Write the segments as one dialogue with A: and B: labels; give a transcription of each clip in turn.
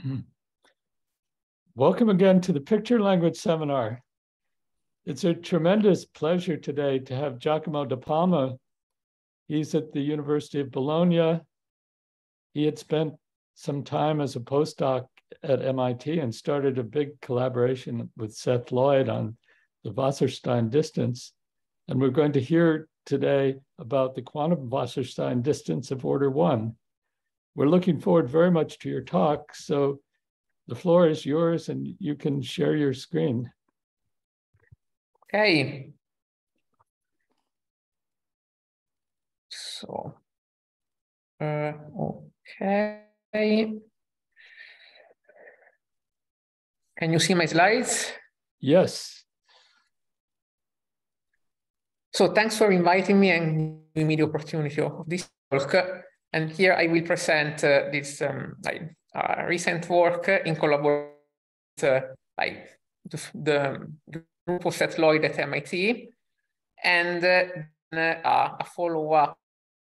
A: Mm-hmm. Welcome again to the Picture Language Seminar. It's a tremendous pleasure today to have Giacomo De Palma. He's at the University of Bologna. He had spent some time as a postdoc at MIT and started a big collaboration with Seth Lloyd on the Wasserstein distance. And we're going to hear today about the quantum Wasserstein distance of order one we're looking forward very much to your talk. So the floor is yours and you can share your screen.
B: Okay. So, uh, okay. Can you see my slides?
C: Yes. So thanks for inviting me and giving me the opportunity of this talk. And here I will present uh, this um, like, uh, recent work in collaboration with uh, like, the, the, group of Seth Lloyd at MIT and uh, uh, a follow-up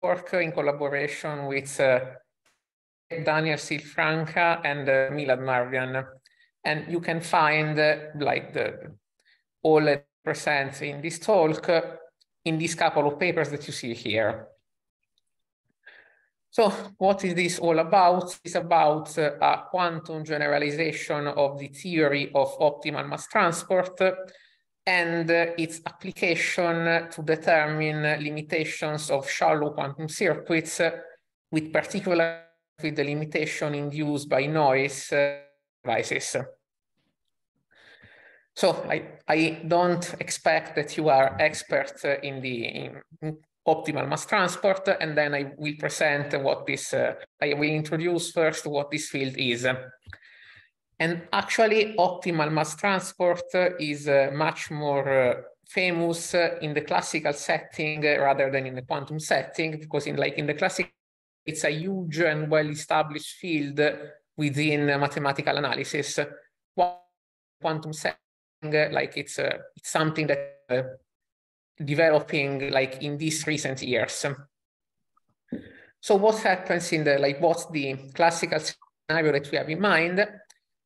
C: work in collaboration with Daniel Silfranca and Milad Marvian. And you can find like the all present in this talk in these couple of papers that you see here. So what is this all about? It's about uh, a quantum generalization of the theory of optimal mass transport and uh, its application to determine limitations of shallow quantum circuits with particular with the limitation induced by noise uh, devices. So I, I don't expect that you are experts in the in, optimal mass transport. And then I will present what this, uh, I will introduce first what this field is. And actually optimal mass transport uh, is uh, much more uh, famous uh, in the classical setting rather than in the quantum setting, because in like in the classic, it's a huge and well-established field within mathematical analysis. Quantum setting, like it's, uh, it's something that developing like in these recent years. So what happens in the, like what's the classical scenario that we have in mind?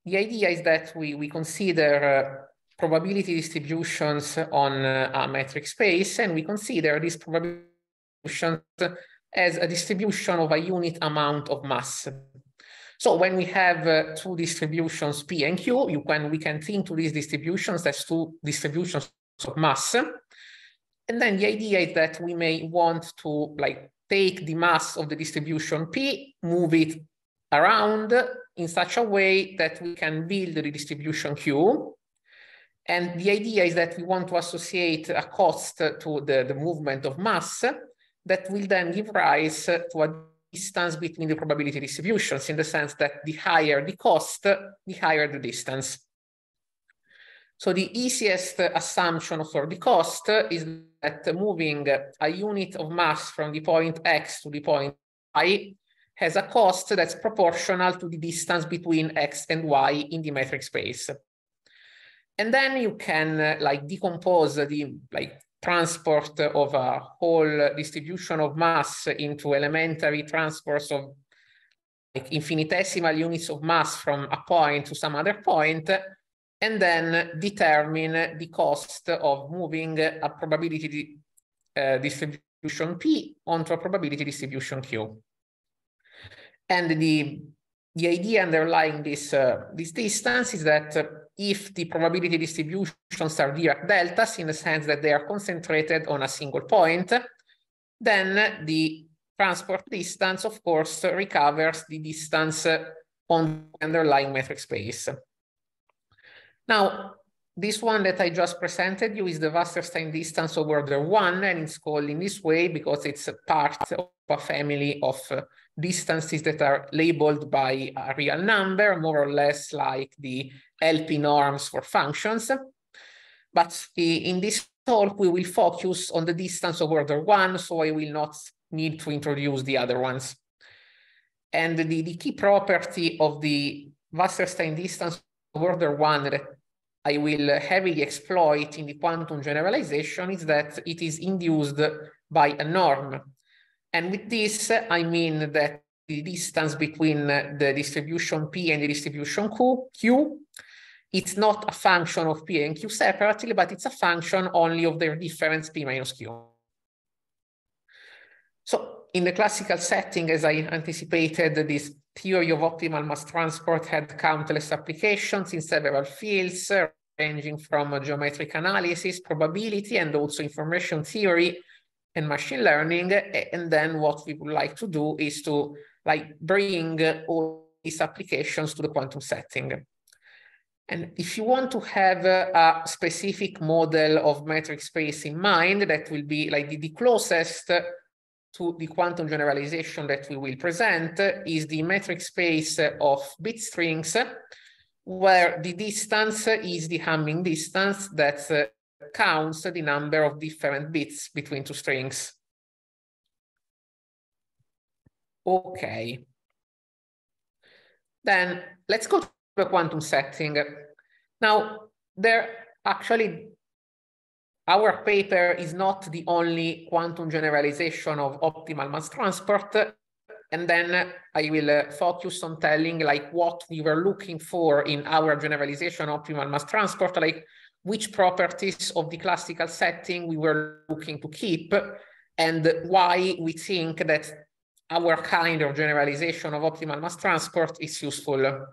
C: The idea is that we, we consider uh, probability distributions on uh, a metric space and we consider these distributions as a distribution of a unit amount of mass. So when we have uh, two distributions P and Q, you can, we can think to these distributions as two distributions of mass. And then the idea is that we may want to like take the mass of the distribution P, move it around in such a way that we can build the distribution Q. And the idea is that we want to associate a cost to the, the movement of mass that will then give rise to a distance between the probability distributions in the sense that the higher the cost, the higher the distance. So the easiest assumption for the cost is that moving a unit of mass from the point X to the point Y has a cost that's proportional to the distance between X and Y in the metric space. And then you can like decompose the like transport of a whole distribution of mass into elementary transports of like infinitesimal units of mass from a point to some other point and then determine the cost of moving a probability uh, distribution P onto a probability distribution Q. And the, the idea underlying this, uh, this distance is that if the probability distributions are Dirac deltas in the sense that they are concentrated on a single point, then the transport distance, of course, recovers the distance on the underlying metric space. Now, this one that I just presented you is the Wasserstein distance over order one, and it's called in this way because it's a part of a family of uh, distances that are labeled by a real number, more or less like the LP norms for functions. But in this talk, we will focus on the distance of order one, so I will not need to introduce the other ones. And the, the key property of the Wasserstein distance of order one that I will heavily exploit in the quantum generalization is that it is induced by a norm. And with this, I mean that the distance between the distribution P and the distribution Q, Q it's not a function of P and Q separately, but it's a function only of their difference P minus Q. So in the classical setting, as I anticipated, this theory of optimal mass transport had countless applications in several fields, uh, ranging from uh, geometric analysis, probability, and also information theory and machine learning. And then what we would like to do is to like bring all these applications to the quantum setting. And if you want to have uh, a, specific model of metric space in mind, that will be like the, closest to the quantum generalization that we will present is the metric space of bit strings where the distance is the Hamming distance that uh, counts the number of different bits between two strings.
B: Okay.
C: Then let's go to the quantum setting. Now, there actually our paper is not the only quantum generalization of optimal mass transport. And then I will uh, focus on telling like what we were looking for in our generalization optimal mass transport, like which properties of the classical setting we were looking to keep and why we think that our kind of generalization of optimal mass transport is useful.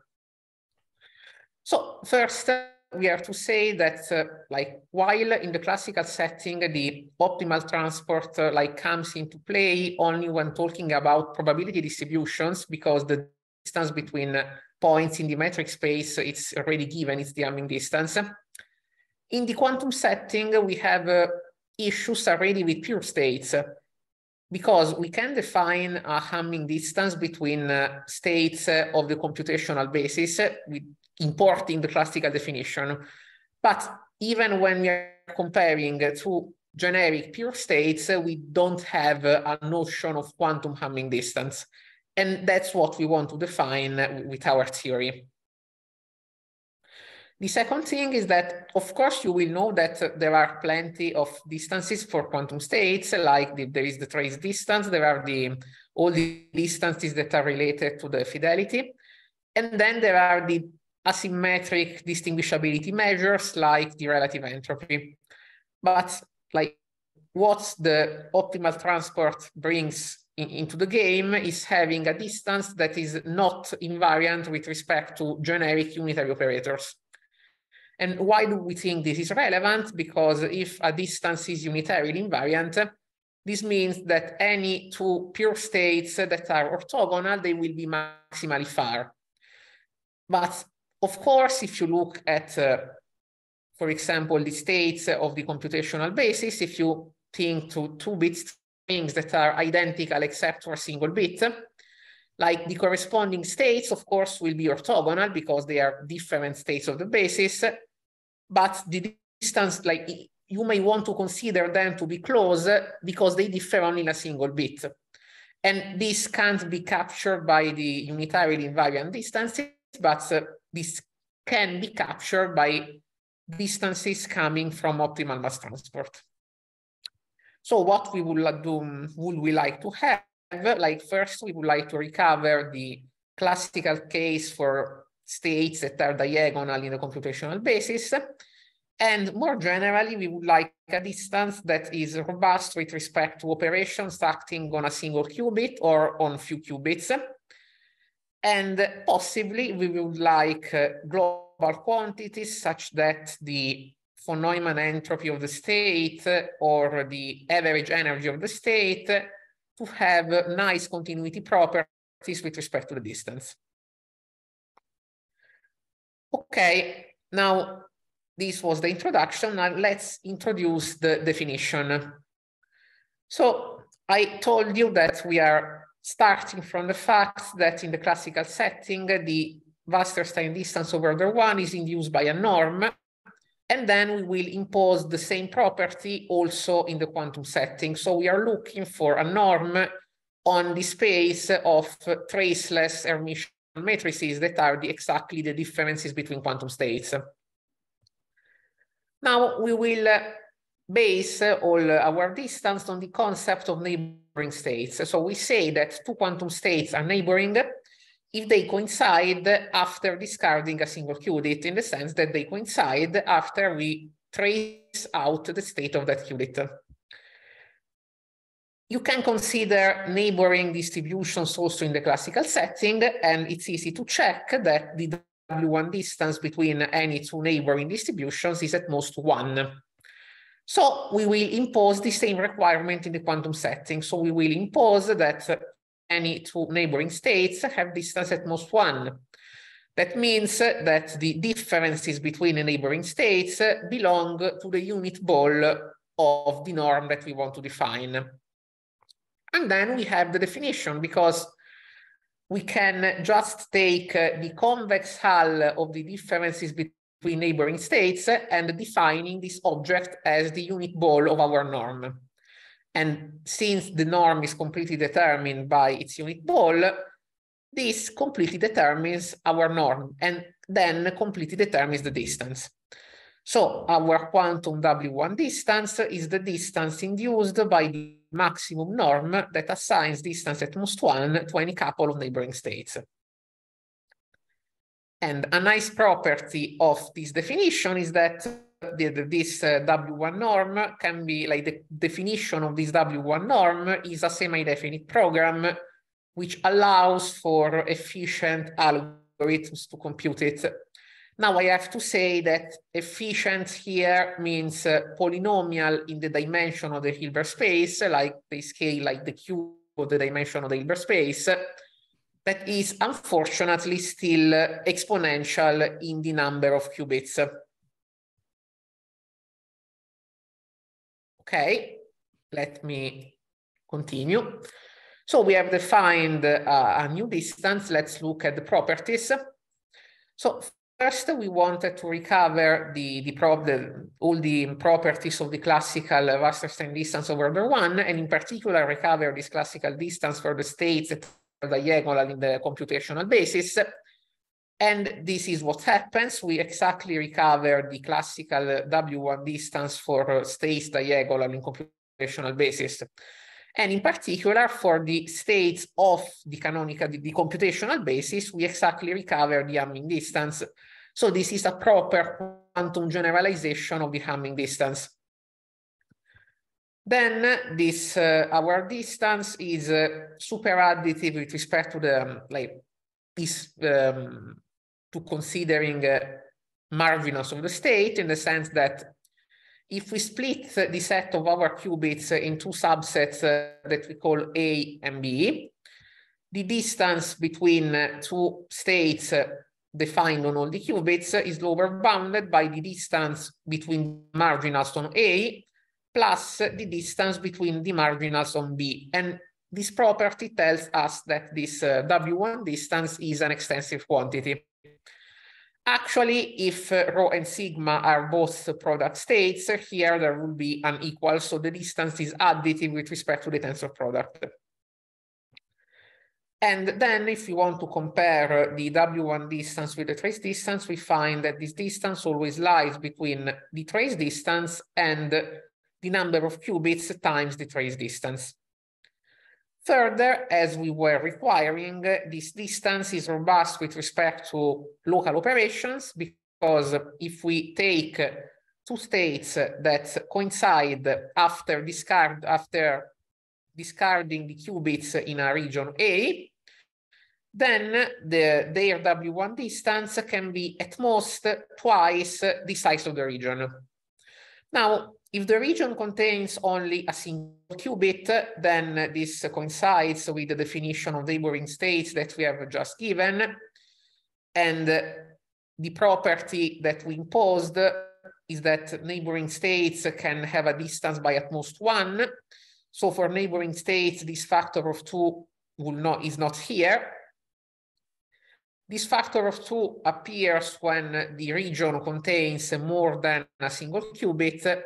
C: So first, we have to say that uh, like while in the classical setting the optimal transport uh, like comes into play only when talking about probability distributions because the distance between uh, points in the metric space uh, it's already given it's the Hamming distance in the quantum setting we have uh, issues already with pure states uh, because we can define a Hamming distance between uh, states uh, of the computational basis uh, with importing the classical definition. But even when we are comparing to generic pure states, we don't have a notion of quantum Hamming distance. And that's what we want to define with our theory. The second thing is that, of course, you will know that there are plenty of distances for quantum states, like the, there is the trace distance, there are the all the distances that are related to the fidelity. And then there are the asymmetric distinguishability measures like the relative entropy. But like what the optimal transport brings in, into the game is having a distance that is not invariant with respect to generic unitary operators. And why do we think this is relevant? Because if a distance is unitarily invariant, this means that any two pure states that are orthogonal, they will be maximally far. But of course, if you look at, uh, for example, the states of the computational basis, if you think to two-bit strings that are identical except for a single bit, like the corresponding states, of course, will be orthogonal because they are different states of the basis, but the distance, like you may want to consider them to be close uh, because they differ only in a single bit. And this can't be captured by the unitarily invariant distances, but uh, this can be captured by distances coming from optimal mass transport. So what we would do, um, would we like to have? Like first, we would like to recover the classical case for states that are diagonal in a computational basis. And more generally, we would like a distance that is robust with respect to operations acting on a single qubit or on few qubits. And possibly we would like uh, global quantities such that the von Neumann entropy of the state uh, or the average energy of the state uh, to have nice continuity properties with respect to the distance. Okay, now this was the introduction. Now let's introduce the definition. So I told you that we are starting from the fact that in the classical setting, the Wasserstein distance over the one is induced by a norm, and then we will impose the same property also in the quantum setting. So we are looking for a norm on the space of traceless Hermitian matrices that are the, exactly the differences between quantum states. Now we will uh, base all our distance on the concept of neighborhood neighboring states. So we say that two quantum states are neighboring if they coincide after discarding a single qubit, in the sense that they coincide after we trace out the state of that qubit. You can consider neighboring distributions also in the classical setting, and it's easy to check that the W1 distance between any two neighboring distributions is at most one. So we will impose the same requirement in the quantum setting. So we will impose that any two neighboring states have distance at most one. That means that the differences between the neighboring states belong to the unit ball of the norm that we want to define. And then we have the definition because we can just take the convex hull of the differences between neighboring states and defining this object as the unit ball of our norm. And since the norm is completely determined by its unit ball, this completely determines our norm and then completely determines the distance. So our quantum W1 distance is the distance induced by the maximum norm that assigns distance at most one to any couple of neighboring states. And a nice property of this definition is that the, the, this uh, W1 norm can be like the definition of this W1 norm is a semi-definite program which allows for efficient algorithms to compute it. Now I have to say that efficient here means uh, polynomial in the dimension of the Hilbert space, like the scale like the cube of the dimension of the Hilbert space that is unfortunately still exponential in the number of qubits.
B: Okay, let me
C: continue. So we have defined uh, a new distance. Let's look at the properties. So first we wanted to recover the, the, the all the properties of the classical Wasserstein distance over the one, and in particular recover this classical distance for the states that diagonal in the computational basis. And this is what happens. We exactly recover the classical W1 distance for states diagonal in computational basis. And in particular, for the states of the canonical, the, the computational basis, we exactly recover the Hamming distance. So this is a proper quantum generalization of the Hamming distance. Then this uh, our distance is uh, super additive with respect to the um, like is um, to considering uh, marginals of the state in the sense that if we split the set of our qubits in two subsets uh, that we call A and B, the distance between uh, two states uh, defined on all the qubits is lower bounded by the distance between marginals on A plus the distance between the marginals on B. And this property tells us that this uh, W1 distance is an extensive quantity. Actually, if uh, rho and sigma are both product states, here there will be unequal, so the distance is additive with respect to the tensor product. And then if you want to compare uh, the W1 distance with the trace distance, we find that this distance always lies between the trace distance and the number of qubits times the trace distance. Further, as we were requiring, this distance is robust with respect to local operations because if we take two states that coincide after, discard, after discarding the qubits in a region A, then the, their W1 distance can be at most twice the size of the region. Now, if the region contains only a single qubit, then this coincides with the definition of neighboring states that we have just given. And the property that we imposed is that neighboring states can have a distance by at most one. So for neighboring states, this factor of two will not, is not here. This factor of two appears when the region contains more than a single qubit,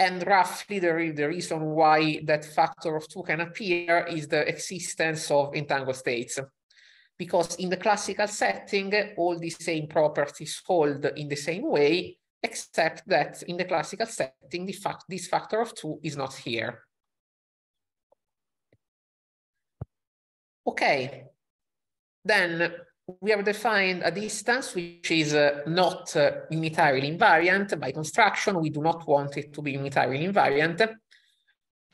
C: and roughly the, the reason why that factor of two can appear is the existence of entangled states. Because in the classical setting, all the same properties hold in the same way, except that in the classical setting, the fact, this factor of two is not here. Okay, then we have defined a distance which is uh, not uh, unitarily invariant. By construction, we do not want it to be unitarily invariant.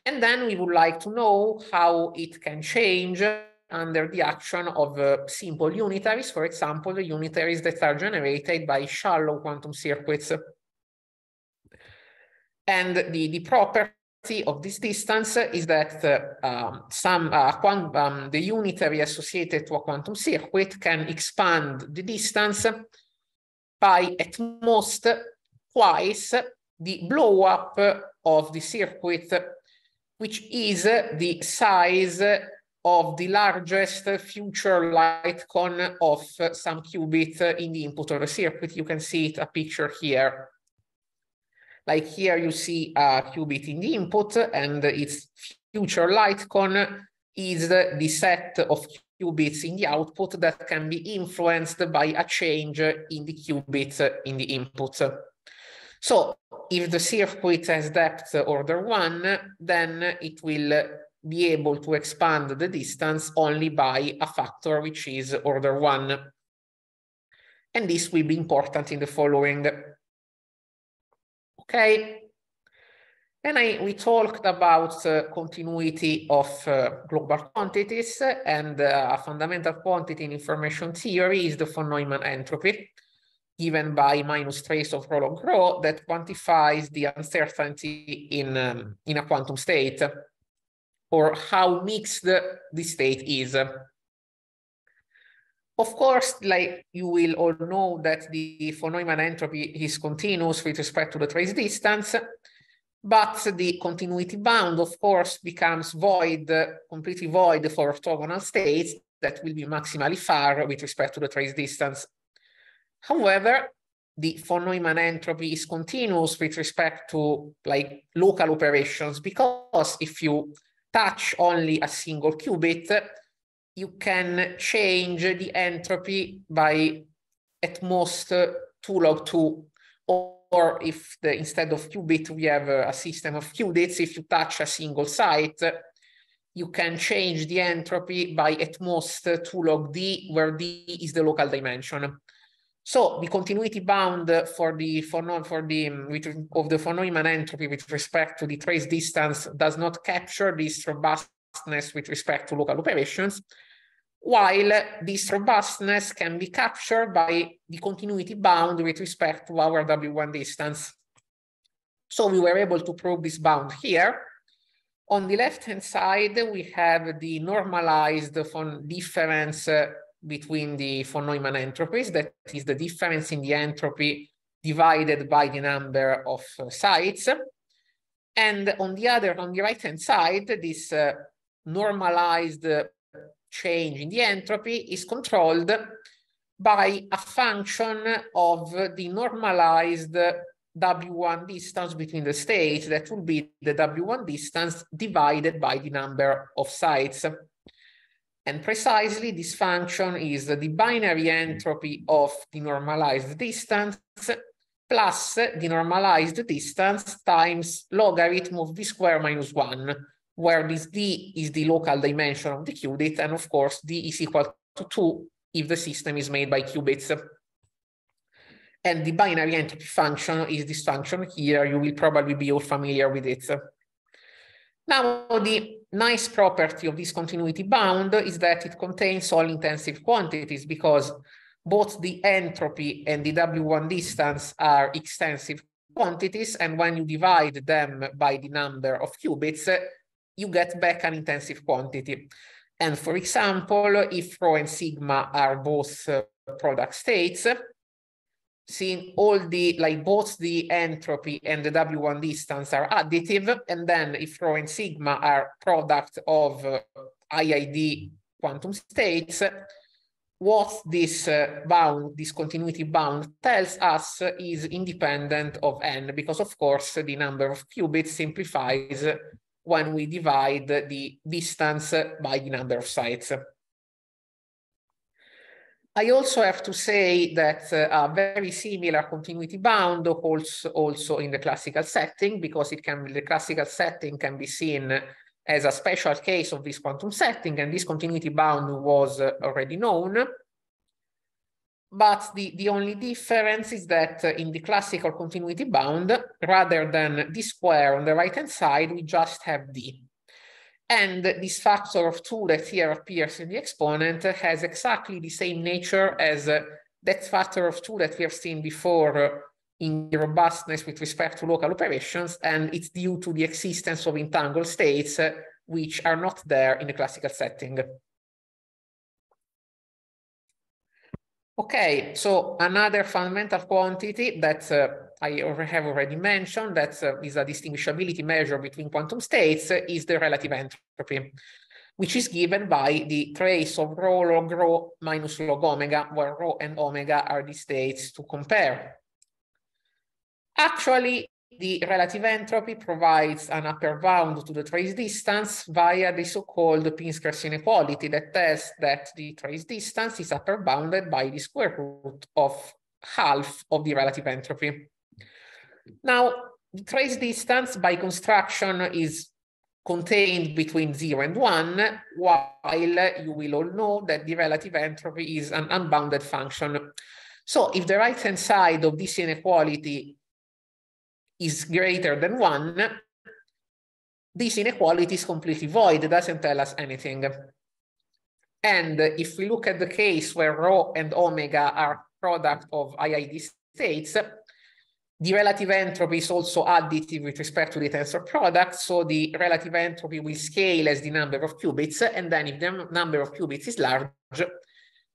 C: And then we would like to know how it can change under the action of uh, simple unitaries, for example, the unitaries that are generated by shallow quantum circuits. And the, the proper of this distance is that uh, um, some uh, quantum, um, the unitary associated to a quantum circuit can expand the distance by at most twice the blow up of the circuit, which is the size of the largest future light cone of some qubit in the input of a circuit. You can see it a picture here like here you see a qubit in the input and its future cone is the set of qubits in the output that can be influenced by a change in the qubit in the input. So if the circuit has depth order one, then it will be able to expand the distance only by a factor which is order one. And this will be important in the following. Okay. And I, we talked about uh, continuity of uh, global quantities and uh, a fundamental quantity in information theory is the von Neumann entropy given by minus trace of Rollo rho, that quantifies the uncertainty in, um, in a quantum state or how mixed the state is. Of course, like you will all know that the von Neumann entropy is continuous with respect to the trace distance, but the continuity bound, of course, becomes void, completely void for orthogonal states that will be maximally far with respect to the trace distance. However, the von Neumann entropy is continuous with respect to like local operations because if you touch only a single qubit, you can change the entropy by at most uh, 2 log 2 or if the, instead of qubit we have a, a system of qubits if you touch a single site you can change the entropy by at most 2 log d where d is the local dimension so the continuity bound for the for non for the of the for Neumann entropy with respect to the trace distance does not capture this robustness with respect to local operations while this robustness can be captured by the continuity bound with respect to our W1 distance. So we were able to prove this bound here. On the left-hand side, we have the normalized von difference uh, between the von Neumann entropies, that is the difference in the entropy divided by the number of uh, sites. And on the other, on the right-hand side, this uh, normalized change in the entropy is controlled by a function of the normalized W1 distance between the states, that will be the W1 distance divided by the number of sites. And precisely this function is the binary entropy of the normalized distance plus the normalized distance times logarithm of v square minus one, where this D is the local dimension of the qubit, and of course, D is equal to 2 if the system is made by qubits. And the binary entropy function is this function here. You will probably be all familiar with it. Now, the nice property of this continuity bound is that it contains all intensive quantities because both the entropy and the W1 distance are extensive quantities. And when you divide them by the number of qubits, you get back an intensive quantity. And for example, if rho and sigma are both uh, product states, seeing all the, like both the entropy and the W1 distance are additive, and then if rho and sigma are product of uh, IID quantum states, what this uh, bound, this continuity bound tells us is independent of n, because of course the number of qubits simplifies when we divide the distance by the number of sites. I also have to say that uh, a very similar continuity bound holds also in the classical setting because it can the classical setting can be seen as a special case of this quantum setting and this continuity bound was uh, already known but the, the only difference is that uh, in the classical continuity bound, rather than the square on the right-hand side, we just have d. And this factor of 2 that here appears in the exponent has exactly the same nature as uh, that factor of 2 that we have seen before uh, in the robustness with respect to local operations, and it's due to the existence of entangled states, which are not there in the classical setting. Okay, so another fundamental quantity that uh, I have already mentioned that uh, is a distinguishability measure between quantum states uh, is the relative entropy, which is given by the trace of rho log rho minus log omega, where rho and omega are the states to compare. Actually, the relative entropy provides an upper bound to the trace distance via the so-called Pinsker's inequality that tells that the trace distance is upper bounded by the square root of half of the relative entropy. Now, the trace distance by construction is contained between zero and one, while you will all know that the relative entropy is an unbounded function. So if the right-hand side of this inequality is greater than one, this inequality is completely void, it doesn't tell us anything. And if we look at the case where rho and omega are product of IID states, the relative entropy is also additive with respect to the tensor product. So the relative entropy will scale as the number of qubits. And then if the number of qubits is large,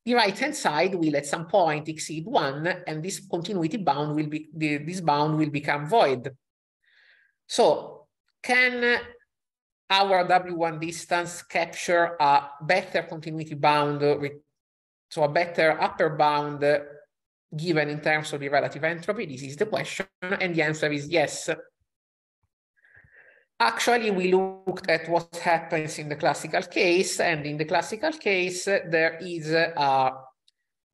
C: the right-hand side will at some point exceed one, and this continuity bound will be this bound will become void. So can our W1 distance capture a better continuity bound, so a better upper bound given in terms of the relative entropy? This is the question, and the answer is yes. Actually, we looked at what happens in the classical case, and in the classical case, there is a,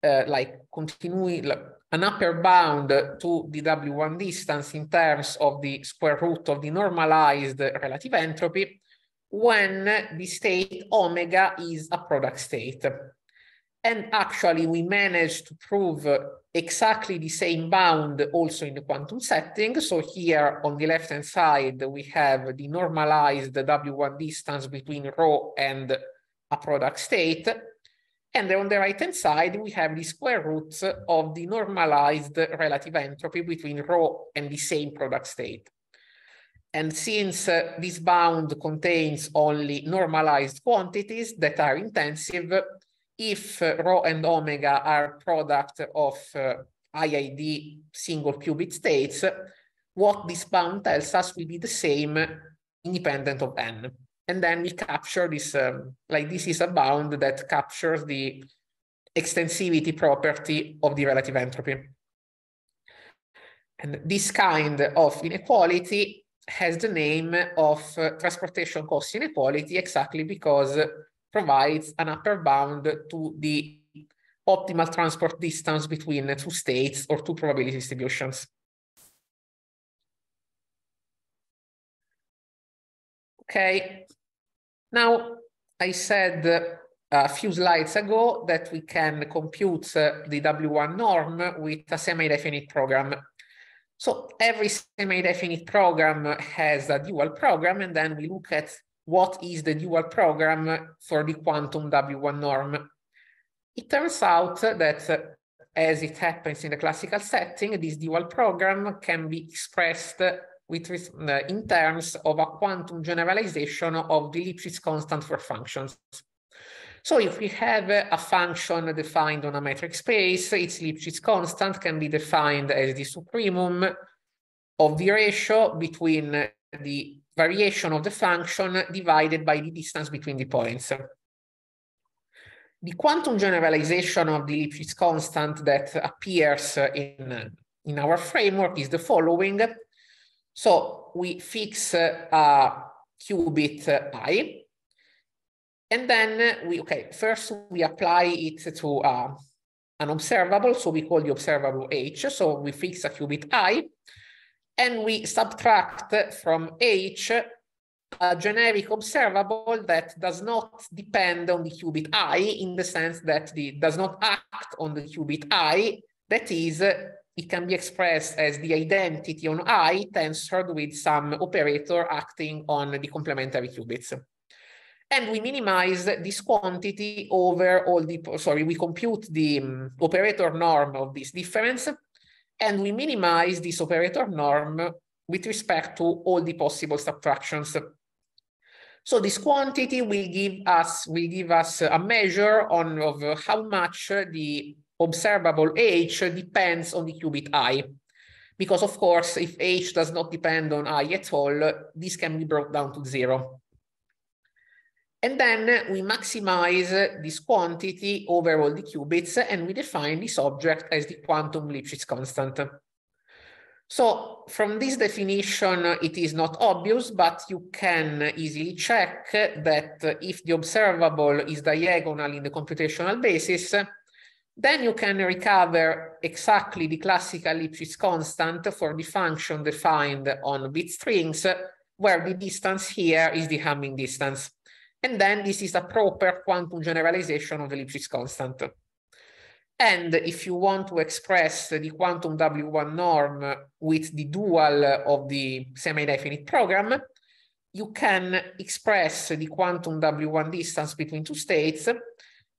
C: a like continuing an upper bound to the W1 distance in terms of the square root of the normalized relative entropy when the state omega is a product state. And actually, we managed to prove exactly the same bound also in the quantum setting. So here on the left-hand side, we have the normalized W1 distance between rho and a product state. And on the right-hand side, we have the square roots of the normalized relative entropy between rho and the same product state. And since uh, this bound contains only normalized quantities that are intensive, if uh, rho and omega are product of uh, IID single qubit states, what this bound tells us will be the same independent of n. And then we capture this, um, like this is a bound that captures the extensivity property of the relative entropy. And this kind of inequality has the name of uh, transportation cost inequality exactly because provides an upper bound to the optimal transport distance between two states or two probability distributions.
B: Okay, now
C: I said a few slides ago that we can compute uh, the W1 norm with a semi-definite program. So every semi-definite program has a dual program, and then we look at what is the dual program for the quantum W1 norm. It turns out that as it happens in the classical setting, this dual program can be expressed with, uh, in terms of a quantum generalization of the Lipschitz constant for functions. So if we have a function defined on a metric space, its Lipschitz constant can be defined as the supremum of the ratio between the variation of the function divided by the distance between the points. The quantum generalization of the Lipschitz constant that appears in, in our framework is the following. So we fix a qubit i, and then we, okay, first we apply it to uh, an observable, so we call the observable h, so we fix a qubit i, and we subtract from H a generic observable that does not depend on the qubit i in the sense that it does not act on the qubit i. That is, it can be expressed as the identity on i tensored with some operator acting on the complementary qubits. And we minimize this quantity over all the, sorry, we compute the um, operator norm of this difference and we minimize this operator norm with respect to all the possible subtractions. So this quantity will give us, will give us a measure on of how much the observable h depends on the qubit i. Because of course, if h does not depend on i at all, this can be brought down to zero. And then we maximize this quantity over all the qubits and we define this object as the quantum Lipschitz constant. So from this definition, it is not obvious, but you can easily check that if the observable is diagonal in the computational basis, then you can recover exactly the classical Lipschitz constant for the function defined on bit strings, where the distance here is the Hamming distance. And then this is a proper quantum generalization of the Lipschitz constant. And if you want to express the quantum W1 norm with the dual of the semi-definite program, you can express the quantum W1 distance between two states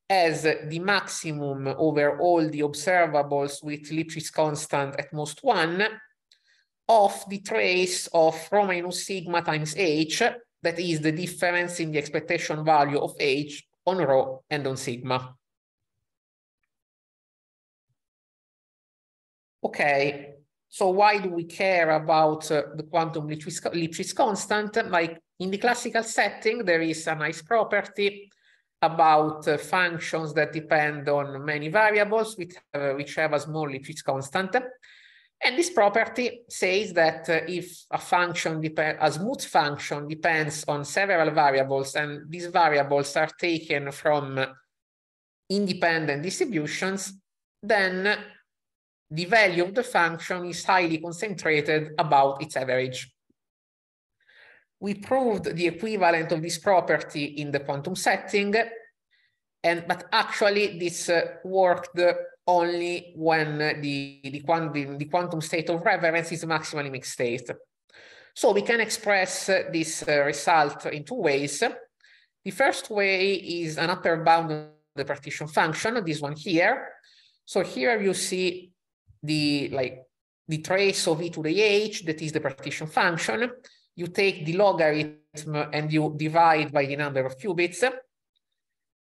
C: as the maximum over all the observables with Lipschitz constant at most one of the trace of rho minus sigma times h that is the difference in the expectation value of H on rho and on sigma. Okay, so why do we care about uh, the quantum Lipschitz, Lipschitz constant? Like in the classical setting, there is a nice property about uh, functions that depend on many variables which, uh, which have a small Lipschitz constant. And this property says that uh, if a function a smooth function depends on several variables and these variables are taken from independent distributions, then the value of the function is highly concentrated about its average. We proved the equivalent of this property in the quantum setting, and but actually this uh, worked only when the, the, the quantum state of reference is maximally mixed state. So we can express this uh, result in two ways. The first way is an upper bound of the partition function, this one here. So here you see the like the trace of e to the h, that is the partition function. You take the logarithm and you divide by the number of qubits.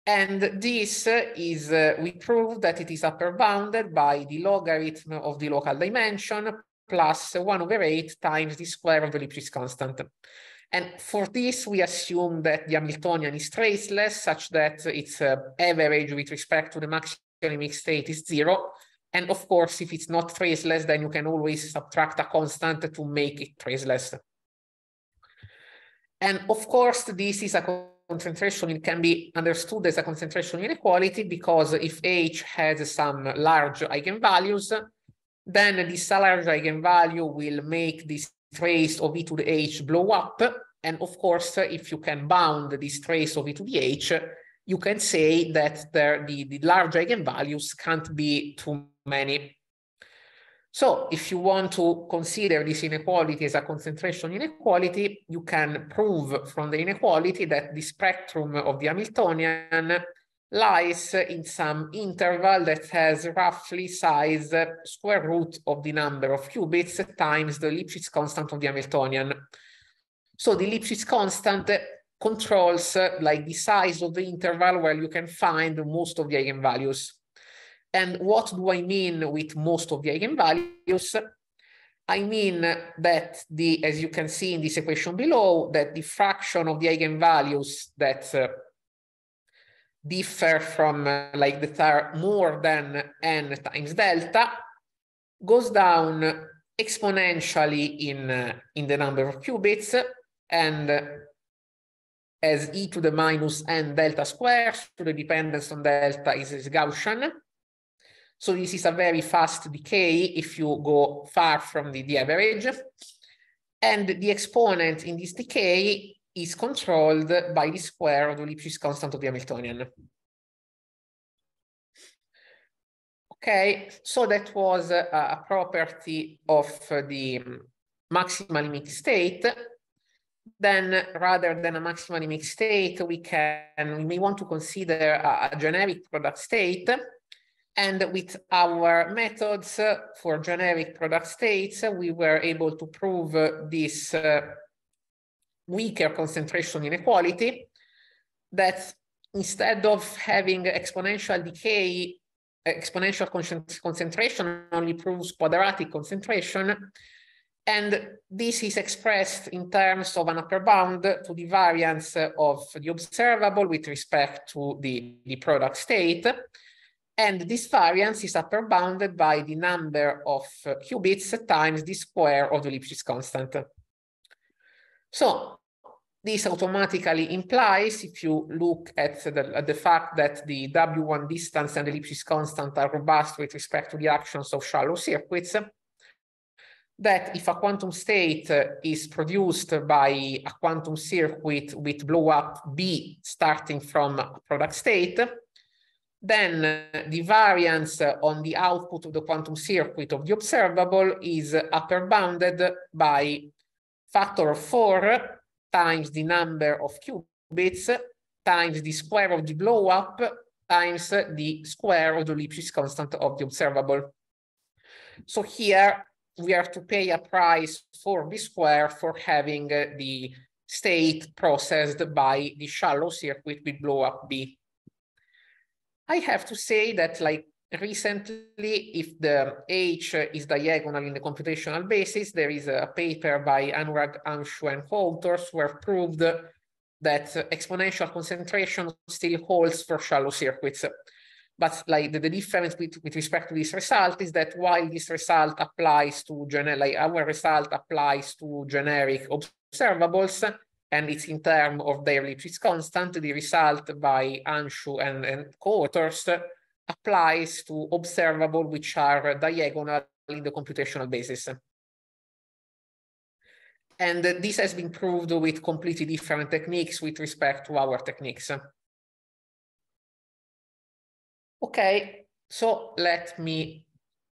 C: And this is, uh, we prove that it is upper bounded by the logarithm of the local dimension plus 1 over 8 times the square of the Lipschitz constant. And for this, we assume that the Hamiltonian is traceless, such that its uh, average with respect to the maximum state is zero. And of course, if it's not traceless, then you can always subtract a constant to make it traceless. And of course, this is a concentration can be understood as a concentration inequality because if H has some large eigenvalues, then this large eigenvalue will make this trace of E to the H blow up. And of course, if you can bound this trace of E to the H, you can say that there, the, the large eigenvalues can't be too many. So if you want to consider this inequality as a concentration inequality, you can prove from the inequality that the spectrum of the Hamiltonian lies in some interval that has roughly size square root of the number of qubits times the Lipschitz constant of the Hamiltonian. So the Lipschitz constant controls like the size of the interval where you can find most of the eigenvalues. And what do I mean with most of the eigenvalues? I mean that the, as you can see in this equation below, that the fraction of the eigenvalues that uh, differ from uh, like that are more than n times delta goes down exponentially in, uh, in the number of qubits and as e to the minus n delta squared, so the dependence on delta is, is Gaussian. So this is a very fast decay if you go far from the, the average. And the exponent in this decay is controlled by the square of the Lipschitz constant of the Hamiltonian. Okay, so that was a, a property of the maximal mixed state. Then rather than a maximal mixed state, we can, we may want to consider a, a generic product state and with our methods for generic product states, we were able to prove this uh, weaker concentration inequality that instead of having exponential decay, exponential concentration only proves quadratic concentration. And this is expressed in terms of an upper bound to the variance of the observable with respect to the, the product state. And this variance is upper bounded by the number of uh, qubits times the square of the Lipschitz constant. So this automatically implies, if you look at the, at the fact that the W1 distance and the Lipschitz constant are robust with respect to the actions of shallow circuits, that if a quantum state uh, is produced by a quantum circuit with blow up B starting from a product state, then the variance on the output of the quantum circuit of the observable is upper bounded by factor of four times the number of qubits times the square of the blow up times the square of the Lipschitz constant of the observable. So here we have to pay a price for B square for having the state processed by the shallow circuit with blow up B. I have to say that like recently, if the H is diagonal in the computational basis, there is a paper by Anurag Anshu and Holters where proved that exponential concentration still holds for shallow circuits. But like the, the difference with, with, respect to this result is that while this result applies to like our result applies to generic observables, and its in term of their Lipschitz constant, the result by Anshu and, and co-authors applies to observable which are diagonal in the computational basis. And this has been proved with completely different techniques with respect to our techniques.
B: Okay,
C: so let me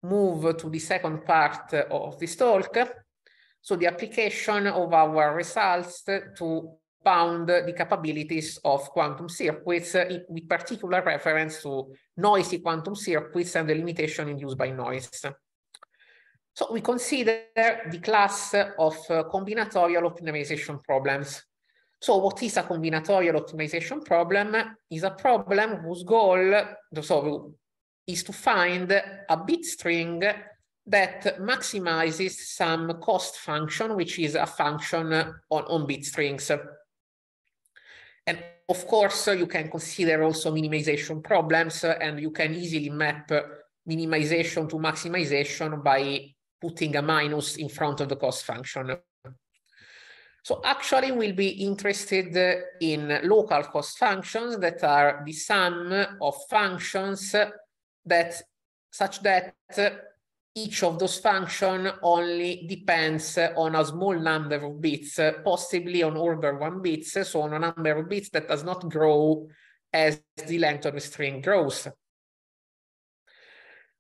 C: move to the second part of this talk so the application of our results to bound the capabilities of quantum circuits uh, with particular reference to noisy quantum circuits and the limitation induced by noise. So we consider the class of uh, combinatorial optimization problems. So what is a combinatorial optimization problem? Is a problem whose goal so, is to find a bit string that maximizes some cost function, which is a function on, on bit strings. And of course, you can consider also minimization problems, and you can easily map minimization to maximization by putting a minus in front of the cost function. So actually we'll be interested in local cost functions that are the sum of functions that such that each of those function only depends on a small number of bits, possibly on order one bits, so on a number of bits that does not grow as the length of the string grows.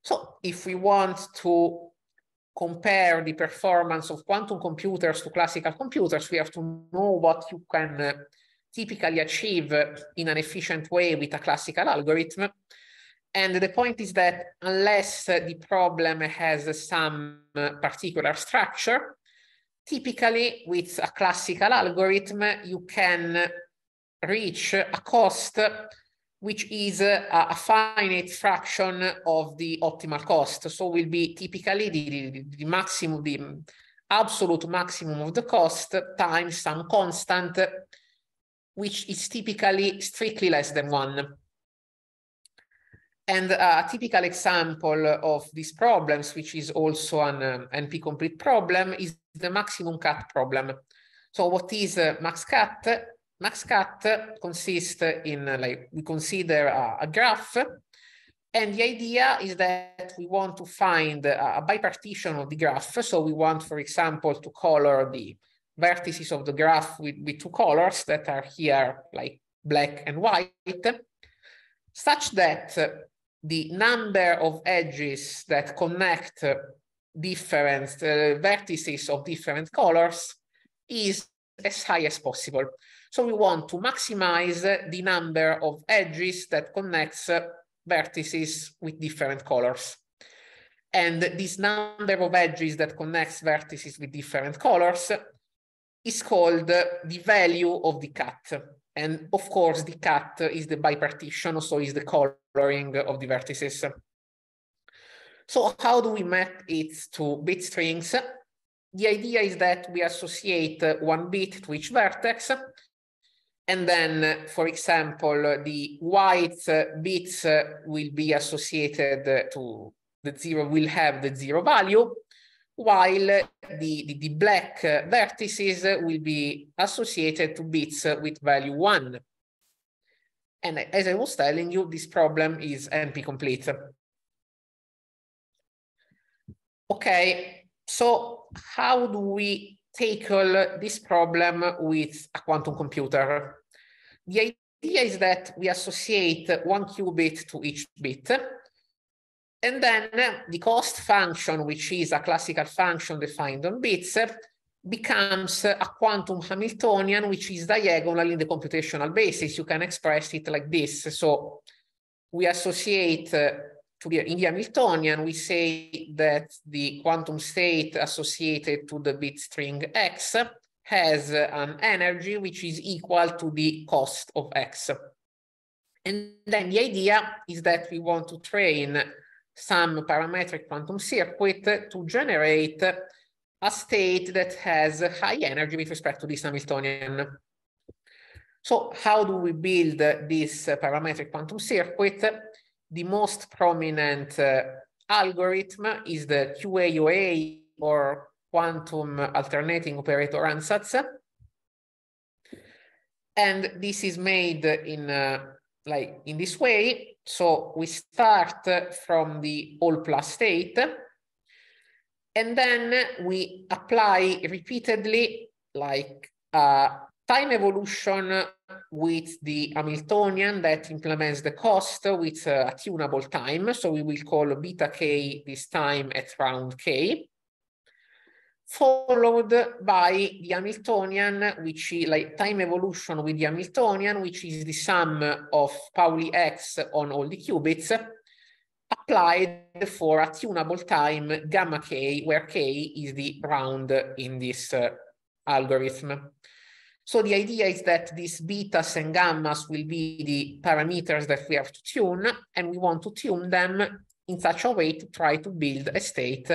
C: So if we want to compare the performance of quantum computers to classical computers, we have to know what you can uh, typically achieve in an efficient way with a classical algorithm. And the point is that unless the problem has some particular structure, typically with a classical algorithm, you can reach a cost which is a, a, finite fraction of the optimal cost. So will be typically the, the, the, maximum, the absolute maximum of the cost times some constant, which is typically strictly less than one. And a typical example of these problems, which is also an um, NP-complete problem, is the maximum cut problem. So what is uh, max cut? Max cut consists in, uh, like, we consider uh, a graph, and the idea is that we want to find a bipartition of the graph. So we want, for example, to color the vertices of the graph with, with two colors that are here, like black and white, such that the number of edges that connect uh, different uh, vertices of different colors is as high as possible. So we want to maximize the number of edges that connects uh, vertices with different colors. And this number of edges that connects vertices with different colors is called the value of the cut. And of course, the cut is the bipartition, so is the coloring of the vertices. So how do we map it to bit strings? The idea is that we associate one bit to each vertex. And then, for example, the white bits will be associated to the zero, will have the zero value, while the, the, the black vertices will be associated to bits with value one. And as I was telling you, this problem is NP-complete. Okay, so how do we tackle this problem with a quantum computer? The idea is that we associate one qubit to each bit, and then the cost function, which is a classical function defined on bits, becomes a quantum Hamiltonian, which is diagonal in the computational basis. You can express it like this. So we associate uh, to the, in the Hamiltonian, we say that the quantum state associated to the bit string X has an energy which is equal to the cost of X. And then the idea is that we want to train some parametric quantum circuit to generate a state that has high energy with respect to this Hamiltonian. So how do we build this parametric quantum circuit? The most prominent uh, algorithm is the QAOA or quantum alternating operator ansatz. And this is made in uh, like in this way. So we start from the all plus state, and then we apply repeatedly like uh, time evolution with the Hamiltonian that implements the cost with a tunable time. So we will call beta k this time at round k followed by the Hamiltonian, which is like time evolution with the Hamiltonian, which is the sum of Pauli X on all the qubits, applied for a tunable time gamma k, where k is the round in this uh, algorithm. So the idea is that these betas and gammas will be the parameters that we have to tune, and we want to tune them in such a way to try to build a state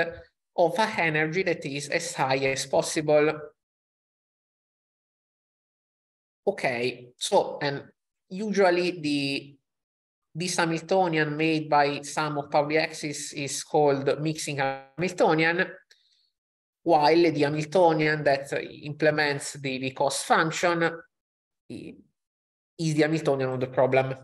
C: of an energy that is as high as possible. Okay, so and usually the this Hamiltonian made by some of Pauli axis is called mixing Hamiltonian, while the Hamiltonian that implements the, the cost function is the Hamiltonian of the
B: problem.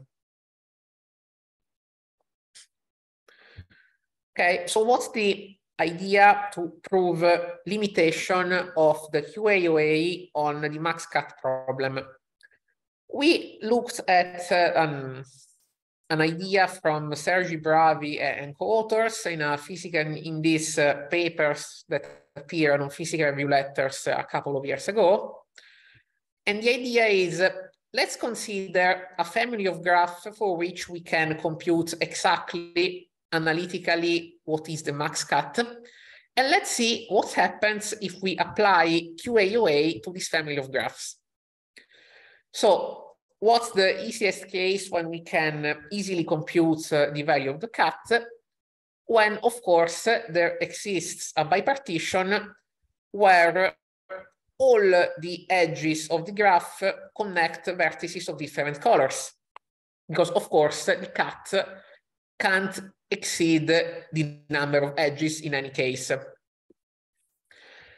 B: Okay,
C: so what's the idea to prove limitation of the QAOA on the max cut problem. We looked at uh, um, an idea from Sergi Bravi and co-authors in a physical in these uh, papers that appeared on physical review letters a couple of years ago. And the idea is uh, let's consider a family of graphs for which we can compute exactly analytically what is the max cut. And let's see what happens if we apply QAOA to this family of graphs. So what's the easiest case when we can easily compute uh, the value of the cut? When, of course, there exists a bipartition where all the edges of the graph connect vertices of different colors. Because, of course, the cut can't exceed the number of edges in any case.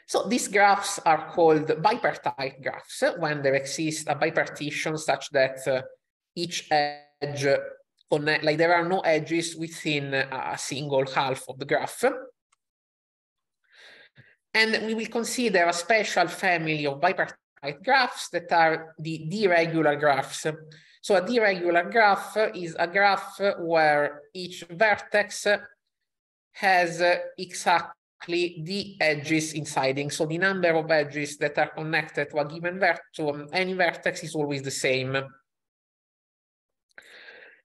C: So these graphs are called bipartite graphs when there exists a bipartition such that uh, each edge connect, like there are no edges within a single half of the graph. And we will consider a special family of bipartite graphs that are the d-regular graphs. So a d-regular graph is a graph where each vertex has exactly the edges insiding. So the number of edges that are connected to a given vertex, to any vertex is always the same.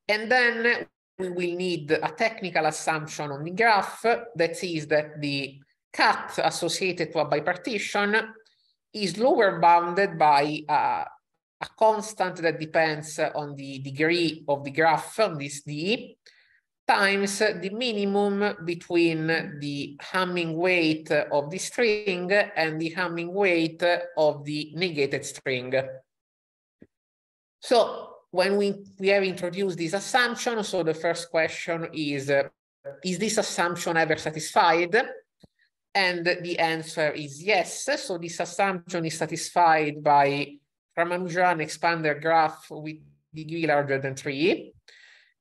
C: And then we will need a technical assumption on the graph that is that the cut associated to a bipartition is lower bounded by a uh, a constant that depends on the degree of the graph on this D times the minimum between the Hamming weight of the string and the Hamming weight of the negated string. So when we, we have introduced this assumption, so the first question is, uh, is this assumption ever satisfied? And the answer is yes. So this assumption is satisfied by Ramanujan their graph with degree larger than 3.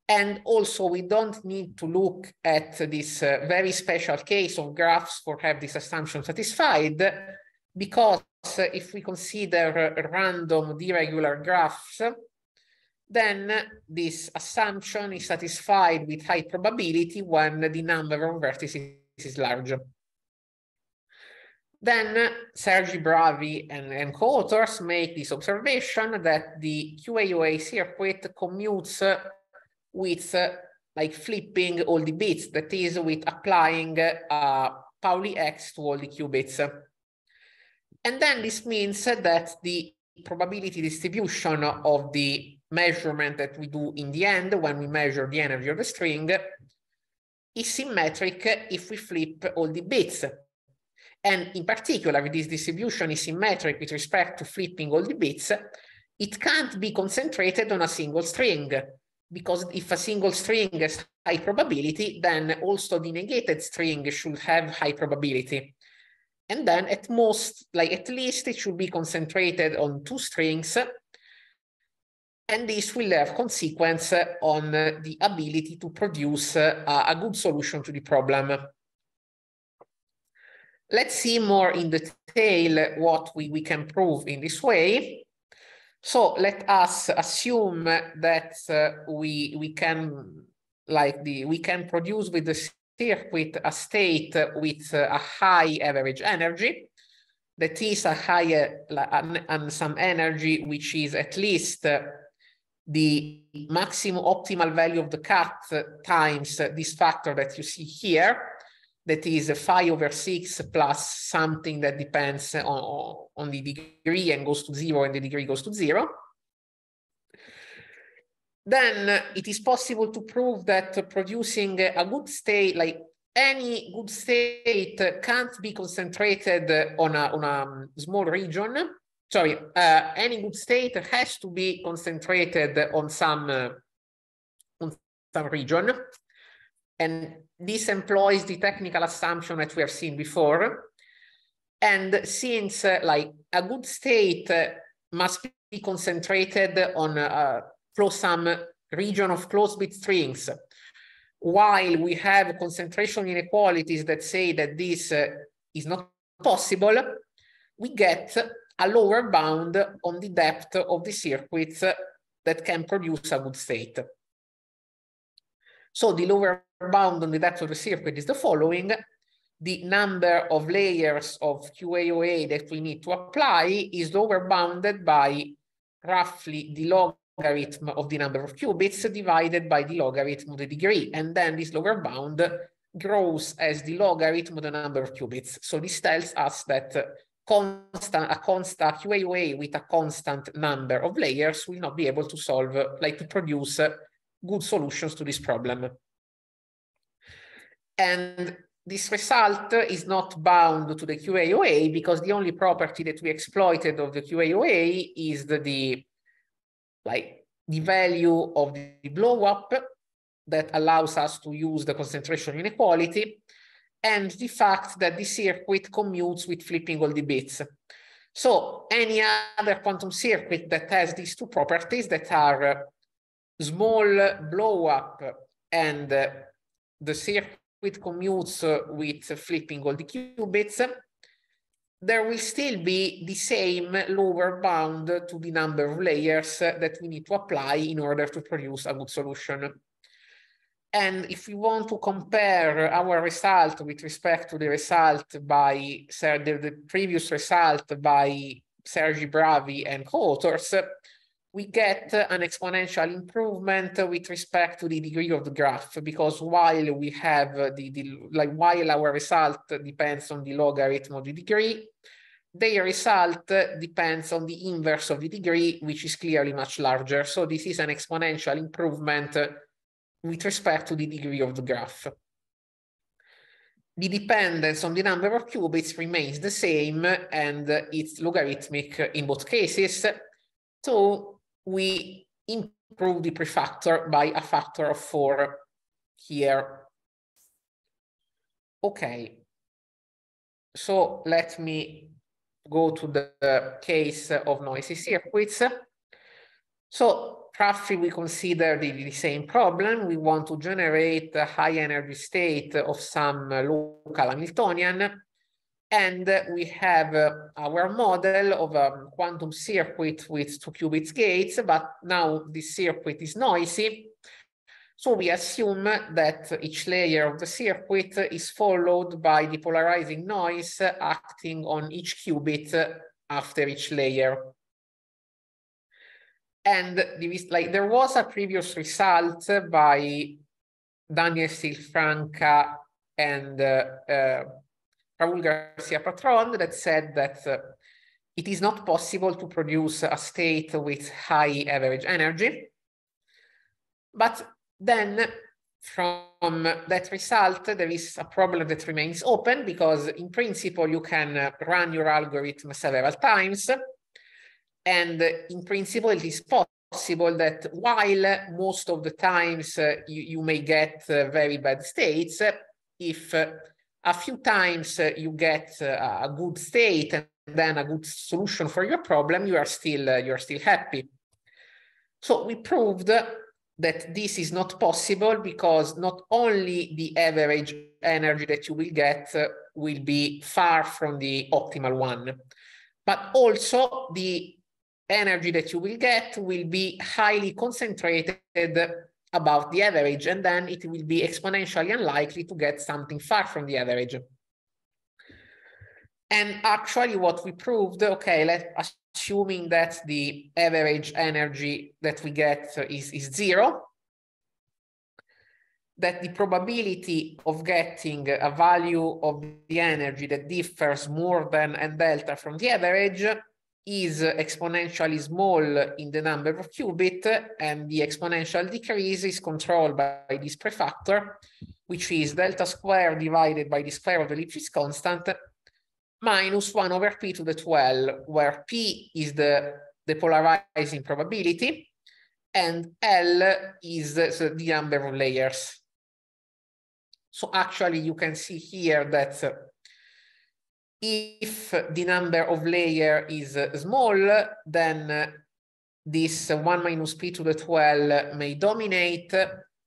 C: And also, we don't need to look at this uh, very special case of graphs for have this assumption satisfied, because uh, if we consider uh, random irregular graphs, then this assumption is satisfied with high probability when the number of vertices is larger. Then Sergi Bravi and, and co-authors make this observation that the QAOA circuit commutes with uh, like flipping all the bits, that is with applying uh, Pauli X to all the qubits. And then this means that the probability distribution of the measurement that we do in the end when we measure the energy of the string is symmetric if we flip all the bits and in particular, this distribution is symmetric with respect to flipping all the bits. It can't be concentrated on a single string because if a single string has high probability, then also the negated string should have high probability. And then at most, like at least it should be concentrated on two strings. And this will have consequence on the ability to produce a, a good solution to the problem. Let's see more in detail what we, we can prove in this way. So let us assume that uh, we, we can like the we can produce with the circuit a state with a high average energy that is a higher and some energy which is at least uh, the maximum optimal value of the cut times this factor that you see here that is phi over 6 plus something that depends on, on the degree and goes to 0 and the degree goes to 0. Then it is possible to prove that producing a good state, like any good state can't be concentrated on a, on a um, small region. Sorry, uh, any good state has to be concentrated on some, uh, on some region. And this employs the technical assumption that we have seen before. And since uh, like a good state uh, must be concentrated on uh, some region of closed bit strings, while we have concentration inequalities that say that this uh, is not possible, we get a lower bound on the depth of the circuits that can produce a good state. So the lower bound on the depth of the circuit is the following. The number of layers of QAOA that we need to apply is lower bounded by roughly the logarithm of the number of qubits divided by the logarithm of the degree. And then this lower bound grows as the logarithm of the number of qubits. So this tells us that constant, a constant QAOA with a constant number of layers will not be able to solve, like to produce good solutions to this problem. And this result is not bound to the QAOA because the only property that we exploited of the QAOA is the, the like the value of the blow up that allows us to use the concentration inequality and the fact that the circuit commutes with flipping all the bits. So any other quantum circuit that has these two properties that are small blow up and the circuit with commutes uh, with flipping all the qubits, there will still be the same lower bound to the number of layers that we need to apply in order to produce a good solution. And if we want to compare our result with respect to the result by the, the previous result by Sergi Bravi and co-authors, we get an exponential improvement with respect to the degree of the graph because while we have the, the like while our result depends on the logarithm of the degree, their result depends on the inverse of the degree, which is clearly much larger. So this is an exponential improvement with respect to the degree of the graph. The dependence on the number of qubits remains the same and it's logarithmic in both cases. So we improve the prefactor by a factor of four here. Okay, so let me go to the case of noisy circuits. So roughly we consider the, the, same problem. We want to generate a high energy state of some local Hamiltonian and we have uh, our model of a um, quantum circuit with two qubits gates, but now this circuit is noisy. So we assume that each layer of the circuit is followed by the polarizing noise acting on each qubit after each layer. And like there was a previous result by Daniel Silfranca and uh, uh, Raul Garcia Patron that said that uh, it is not possible to produce a state with high average energy. But then from that result, there is a problem that remains open because in principle, you can uh, run your algorithm several times. And in principle, it is possible that while most of the times uh, you, you, may get uh, very bad states, uh, if uh, a few times uh, you get uh, a good state and then a good solution for your problem, you are still uh, you are still happy. So we proved that this is not possible because not only the average energy that you will get will be far from the optimal one, but also the energy that you will get will be highly concentrated about the average, and then it will be exponentially unlikely to get something far from the average. And actually what we proved, okay, let's assuming that the average energy that we get is, is zero, that the probability of getting a value of the energy that differs more than n delta from the average is exponentially small in the number of qubit and the exponential decrease is controlled by this prefactor, which is delta square divided by the square of the Lipschitz constant minus 1 over p to the 12, where p is the, the polarizing probability and L is the, the number of layers. So actually you can see here that if the number of layer is uh, small, then uh, this 1 minus p to the 12 may dominate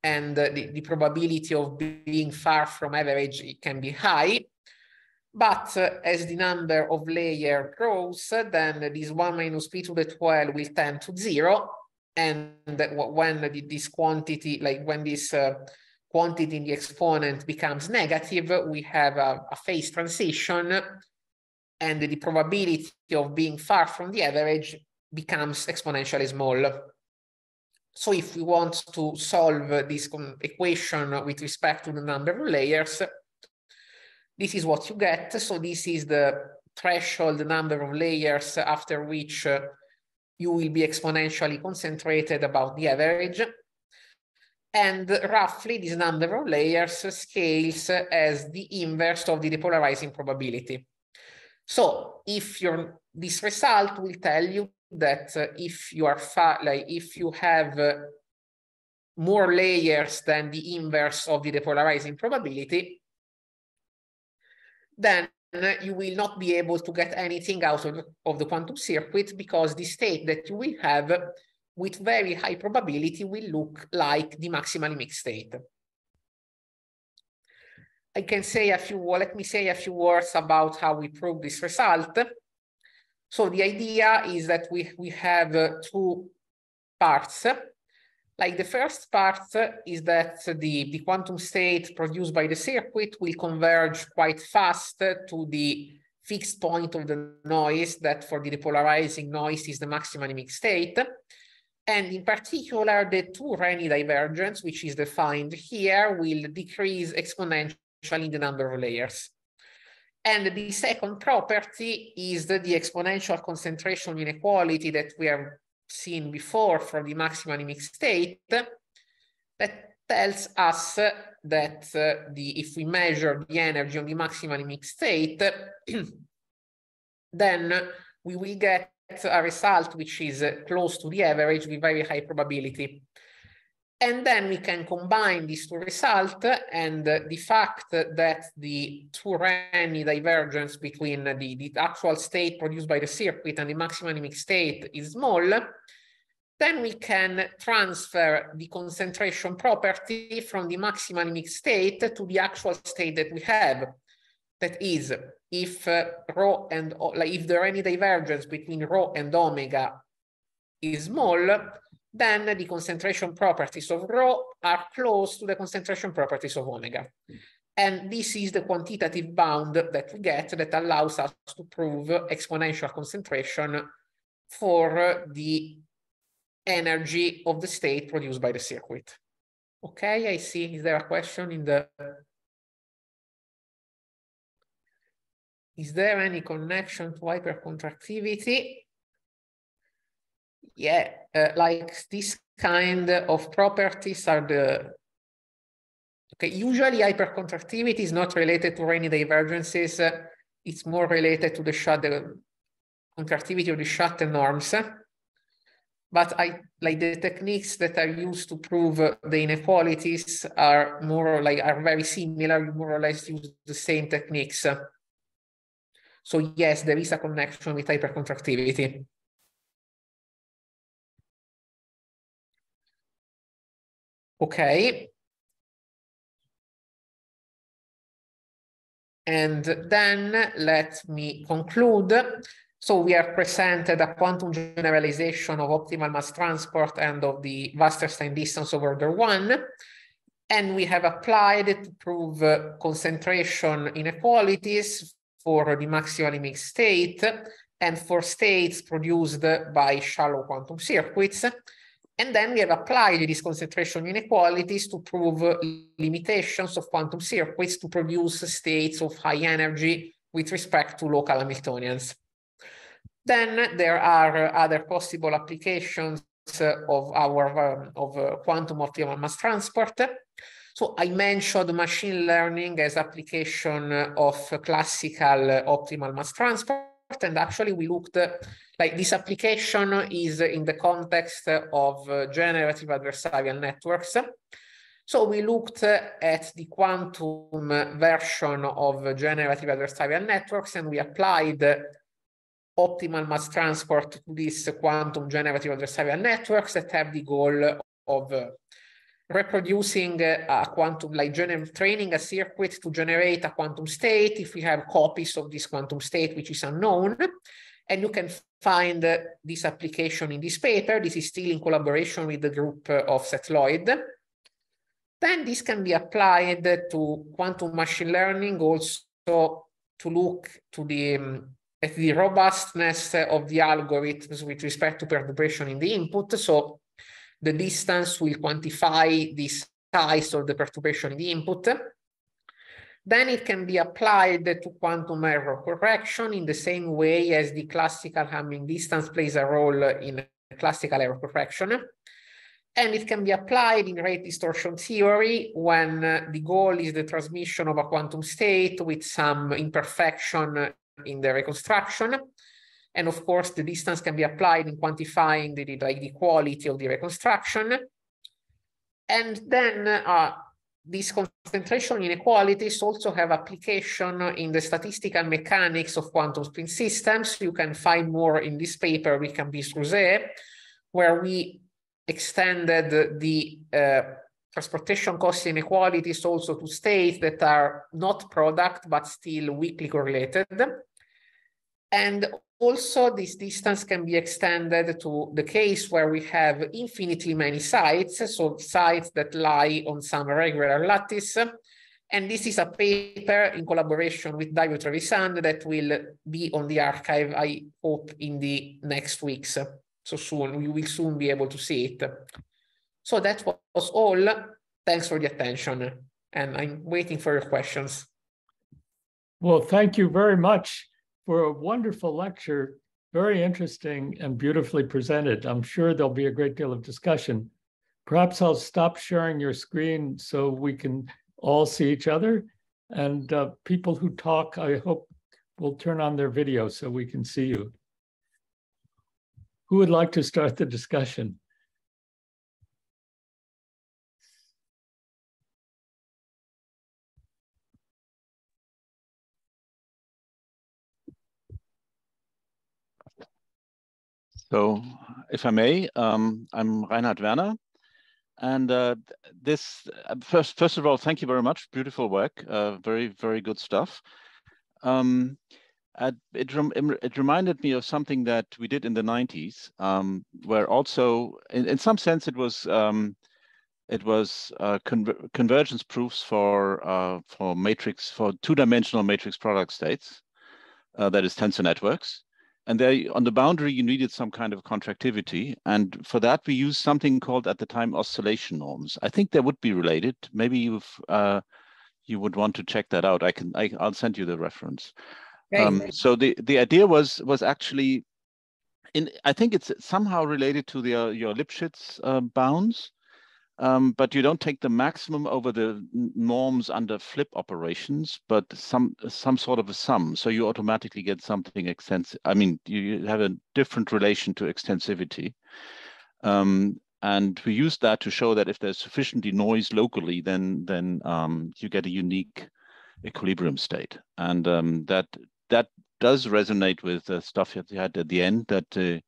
C: and the, the probability of being far from average can be high. But uh, as the number of layer grows, then this 1 minus p to the 12 will tend to zero. And when the, this quantity, like when this uh, quantity in the exponent becomes negative, we have a, a phase transition and the probability of being far from the average becomes exponentially small. So if we want to solve this equation with respect to the number of layers, this is what you get. So this is the threshold number of layers after which you will be exponentially concentrated about the average and roughly this number of layers scales as the inverse of the depolarizing probability. So if your this result will tell you that uh, if you are like if you have uh, more layers than the inverse of the depolarizing probability, then uh, you will not be able to get anything out of, of the quantum circuit because the state that you will have with very high probability will look like the maximally mixed state. I can say a few, let me say a few words about how we prove this result. So the idea is that we, we have uh, two parts. Like the first part is that the, the quantum state produced by the circuit will converge quite fast to the fixed point of the noise that for the depolarizing noise is the maximally mixed state. And in particular, the two Reni divergence, which is defined here, will decrease exponentially the number of layers. And the second property is the, the exponential concentration inequality that we have seen before for the maximally anemic state that tells us that uh, the, if we measure the energy on the maximally anemic state, then we will get a result which is uh, close to the average with very high probability. And then we can combine these two results and the fact that the 2 Turani divergence between the, the actual state produced by the circuit and the maximum state is small, then we can transfer the concentration property from the maximum state to the actual state that we have. That is if uh, rho and like if there are any divergence between rho and omega is small, then the concentration properties of rho are close to the concentration properties of omega. And this is the quantitative bound that we get that allows us to prove exponential concentration for the energy of the state produced by the circuit. Okay, I see. Is there a question in the Is there any connection to hypercontractivity? Yeah, uh, like this kind of properties are the Okay, usually hypercontractivity is not related to any divergences. Uh, it's more related to the shadow contractivity or the shuttle norms. But I like the techniques that are used to prove uh, the inequalities are more like are very similar. You more or less use the same techniques. So yes, there is a connection with hypercontractivity.
B: Okay.
C: And then let me conclude. So we have presented a quantum generalization of optimal mass transport and of the Wasserstein distance of order one. And we have applied it to prove concentration inequalities for the maximally mixed state and for states produced by shallow quantum circuits. And then we have applied these concentration inequalities to prove limitations of quantum circuits to produce states of high energy with respect to local Hamiltonians. Then there are other possible applications of our um, of uh, quantum optimal mass transport. So I mentioned machine learning as application of classical optimal mass transport. And actually we looked like this application is in the context of generative adversarial networks. So we looked at the quantum version of generative adversarial networks and we applied optimal mass transport to these quantum generative adversarial networks that have the goal of reproducing uh, a quantum, like general training a circuit to generate a quantum state if we have copies of this quantum state, which is unknown. And you can find this application in this paper. This is still in collaboration with the group uh, of Seth Lloyd. Then this can be applied to quantum machine learning also to look to the at um, the robustness of the algorithms with respect to perturbation in the input. So the distance will quantify the size of the perturbation in the input. Then it can be applied to quantum error correction in the same way as the classical Hamming distance plays a role in classical error correction. And it can be applied in rate distortion theory when uh, the goal is the transmission of a quantum state with some imperfection in the reconstruction. And of course, the distance can be applied in quantifying the, like, the quality of the reconstruction. And then uh, these concentration inequalities also have application in the statistical mechanics of quantum spin systems. You can find more in this paper, we can be where we extended the uh, transportation cost inequalities also to states that are not product, but still weakly correlated. And also, this distance can be extended to the case where we have infinitely many sites, so sites that lie on some regular lattice. And this is a paper in collaboration with Dario Trevisan that will be on the archive, I hope, in the next weeks. So soon, we will soon be able to see it. So that was all. Thanks for the attention. And I'm waiting for your questions.
A: Well, thank you very much for a wonderful lecture, very interesting and beautifully presented. I'm sure there'll be a great deal of discussion. Perhaps I'll stop sharing your screen so we can all see each other. And uh, people who talk, I hope, will turn on their video so we can see you.
B: Who would like to start the discussion? So, if I may, um, I'm Reinhard Werner.
D: And uh, this, uh, first, first of all, thank you very much. Beautiful work. Uh, very, very good stuff. Um, it, it, reminded me of something that we did in the 90s, um, where also, in, in, some sense, it was um, it was uh, convergence proofs for uh, for matrix for two-dimensional matrix product states, that is tensor networks. And there on the boundary, you needed some kind of contractivity. And for that, we used something called at the time oscillation norms. I think they would be related. Maybe you've, uh, you would want to check that out. I can, I, will send you the reference. Um, so the, the idea was, was actually in, I think it's somehow related to the, uh, your Lipschitz uh, bounds um, but you don't take the maximum over the norms under flip operations, but some some sort of a sum. So you automatically get something extensive. I mean, you, you have a different relation to extensivity. Um, and we use that to show that if there's sufficiently noise locally, then then um, you get a unique equilibrium state. And um, that that does resonate with the stuff that you had at the end that uh,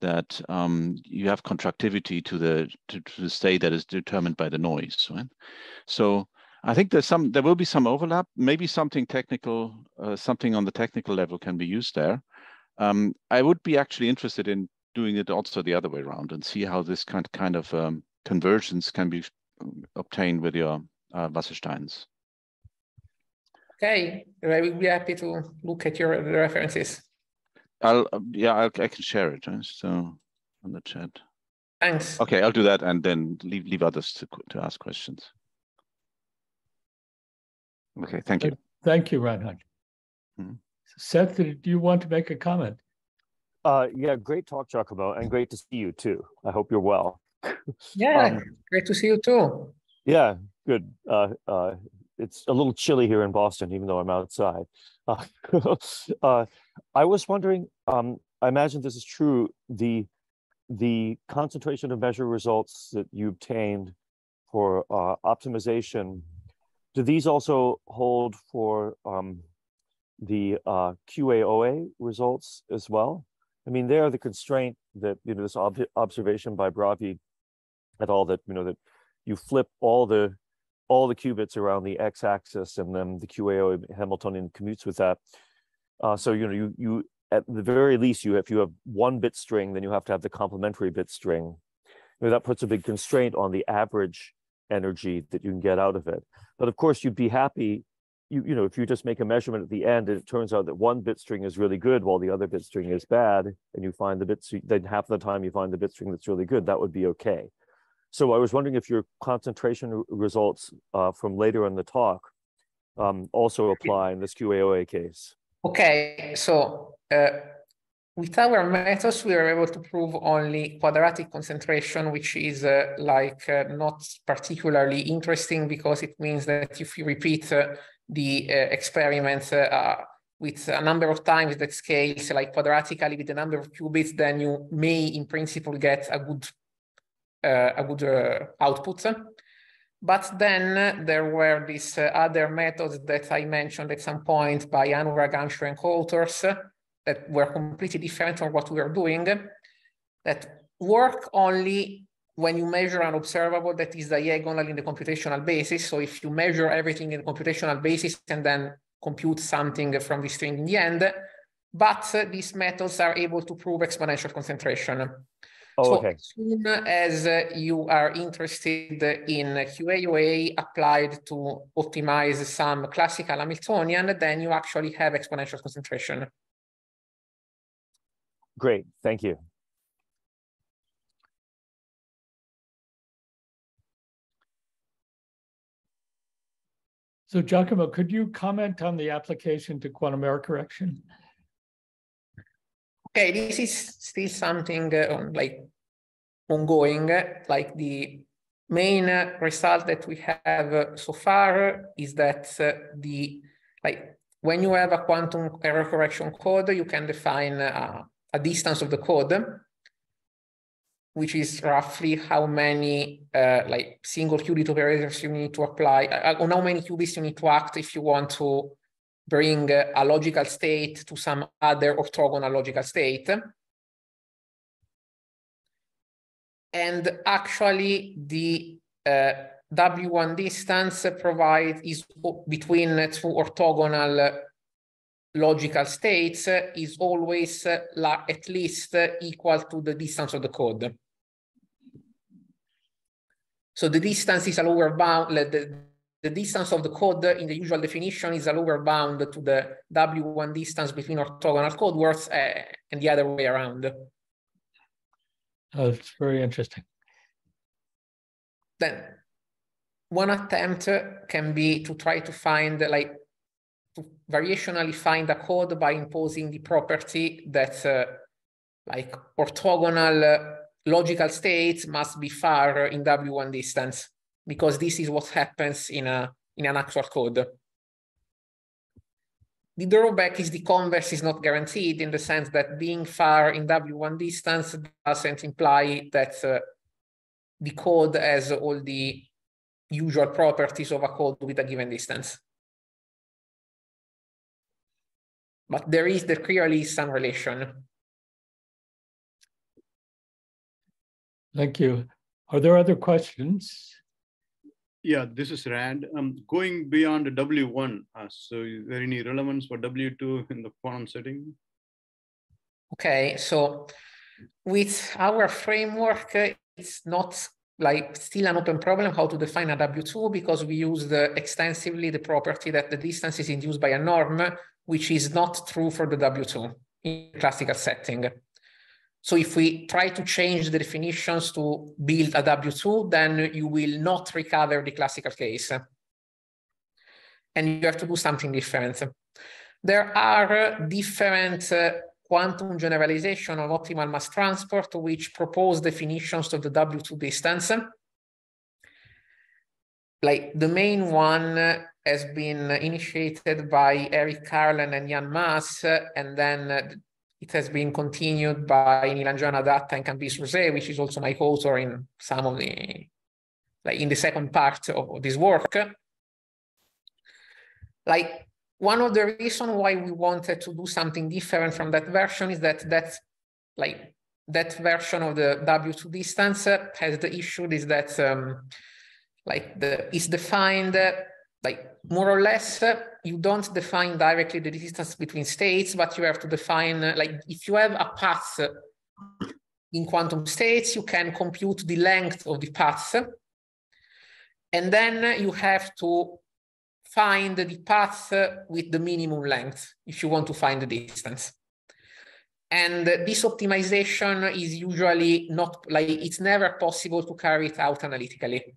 D: that um, you have contractivity to the to, to, the state that is determined by the noise. Right? So I think there's some there will be some overlap. Maybe something technical, uh, something on the technical level can be used there. Um, I would be actually interested in doing it also the other way around and see how this kind kind of um, convergence can be um, obtained with your uh, Wassersteins.
C: Okay, I will be happy to look at your references.
D: I'll uh, yeah, I'll, I can share it. Right? So on the chat. Thanks. Okay, I'll do that and then leave leave others to to ask questions. Okay, thank you.
A: Thank you, Reinhard. -hmm. Seth, do you want to make a comment?
E: Uh, yeah, great talk, Giacomo, and great to see you too. I hope you're well.
B: Yeah, um, great
C: to see you too.
E: Yeah, good. Uh, uh, it's a little chilly here in Boston, even though I'm outside. Uh, uh, I was wondering, um, I imagine this is true, the, the concentration of measure results that you obtained for uh, optimization, do these also hold for um, the uh, QAOA results as well? I mean, there the constraint that, you know, this ob observation by Bravi et al. that, you know, that you flip all the all the qubits around the x-axis and then the QAO Hamiltonian commutes with that. Uh, so you know you you at the very least you if you have one bit string, then you have to have the complementary bit string. You know, that puts a big constraint on the average energy that you can get out of it. But of course, you'd be happy. You, you know, if you just make a measurement at the end and it turns out that one bit string is really good while the other bit string is bad, and you find the bits, then half the time you find the bit string that's really good, that would be okay. So I was wondering if your concentration results uh, from later in the talk um, also apply in this QAOA case.
C: Okay, so uh, with our methods, we are able to prove only quadratic concentration, which is uh, like uh, not particularly interesting because it means that if you repeat uh, the uh, experiment with a number of times that scales like quadratically with the number of qubits, then you may in principle get a good uh, a good uh, output. But then there were these uh, other methods that I mentioned at some point by Anurag, Anshu and co-authors that were completely different from what we were doing that work only when you measure an observable that is diagonal in the computational basis. So if you measure everything in the computational basis and then compute something from the string in the end, but these methods are able to prove exponential concentration. Oh, so okay. as soon as uh, you are interested in QAUA applied to optimize some classical Hamiltonian, then you actually have exponential concentration.
B: Great, thank you. So Giacomo, could you comment
A: on the application to quantum error correction?
B: okay, this is
C: still something uh, like ongoing, like the main result that we have uh, so far is that uh, the, like when you have a quantum error correction code, you can define a, a distance of the code which is roughly how many uh, like single qubit operators you need to apply, uh, on how many qubits you need to act if you want to bring a logical state to some other orthogonal logical state. And actually the uh, W1 distance provide is between two orthogonal logical states is always uh, at least equal to the distance of the code. So the distance is a lower bound, the distance of the code in the usual definition is a lower bound to the W1 distance between orthogonal code words uh, and the other way around. That's
A: oh, it's very interesting.
C: Then one attempt can be to try to find like to variationally find a code by imposing the property that uh, like orthogonal uh, logical states must be far in W1 distance because this is what happens in, a, in an actual code. The drawback is the converse is not guaranteed in the sense that being far in W1 distance doesn't imply that uh, the code has all the usual properties of a code with a given distance.
B: But there is there clearly some relation. Thank you. Are there other questions?
D: Yeah, this is Rand. Um, going beyond W1, uh, so is there any relevance for W2 in the quantum setting?
C: Okay, so with our framework, uh, it's not like still an open problem how to define a W2 because we use extensively the property that the distance is induced by a norm, which is not true for the W2 in classical setting. So if we try to change the definitions to build a W2, then you will not recover the classical case. And you have to do something different. There are uh, different uh, quantum generalization of optimal mass transport, which propose definitions of the W2 distance. Like the main one uh, has been initiated by Eric Carlin and Jan Maas, uh, and then it has been continued by Nilanjana Datta and Campis Rosé, which is also my co-author in some of the, like in the second part of this work. Like one of the reasons why we wanted to do something different from that version is that that, like that version of the W2 distance has the issue is that um, like the is defined like more or less, uh, you don't define directly the distance between states, but you have to define, uh, like if you have a path uh, in quantum states, you can compute the length of the path. And then you have to find the path uh, with the minimum length if you want to find the distance. And this optimization is usually not like it's never possible to carry it out analytically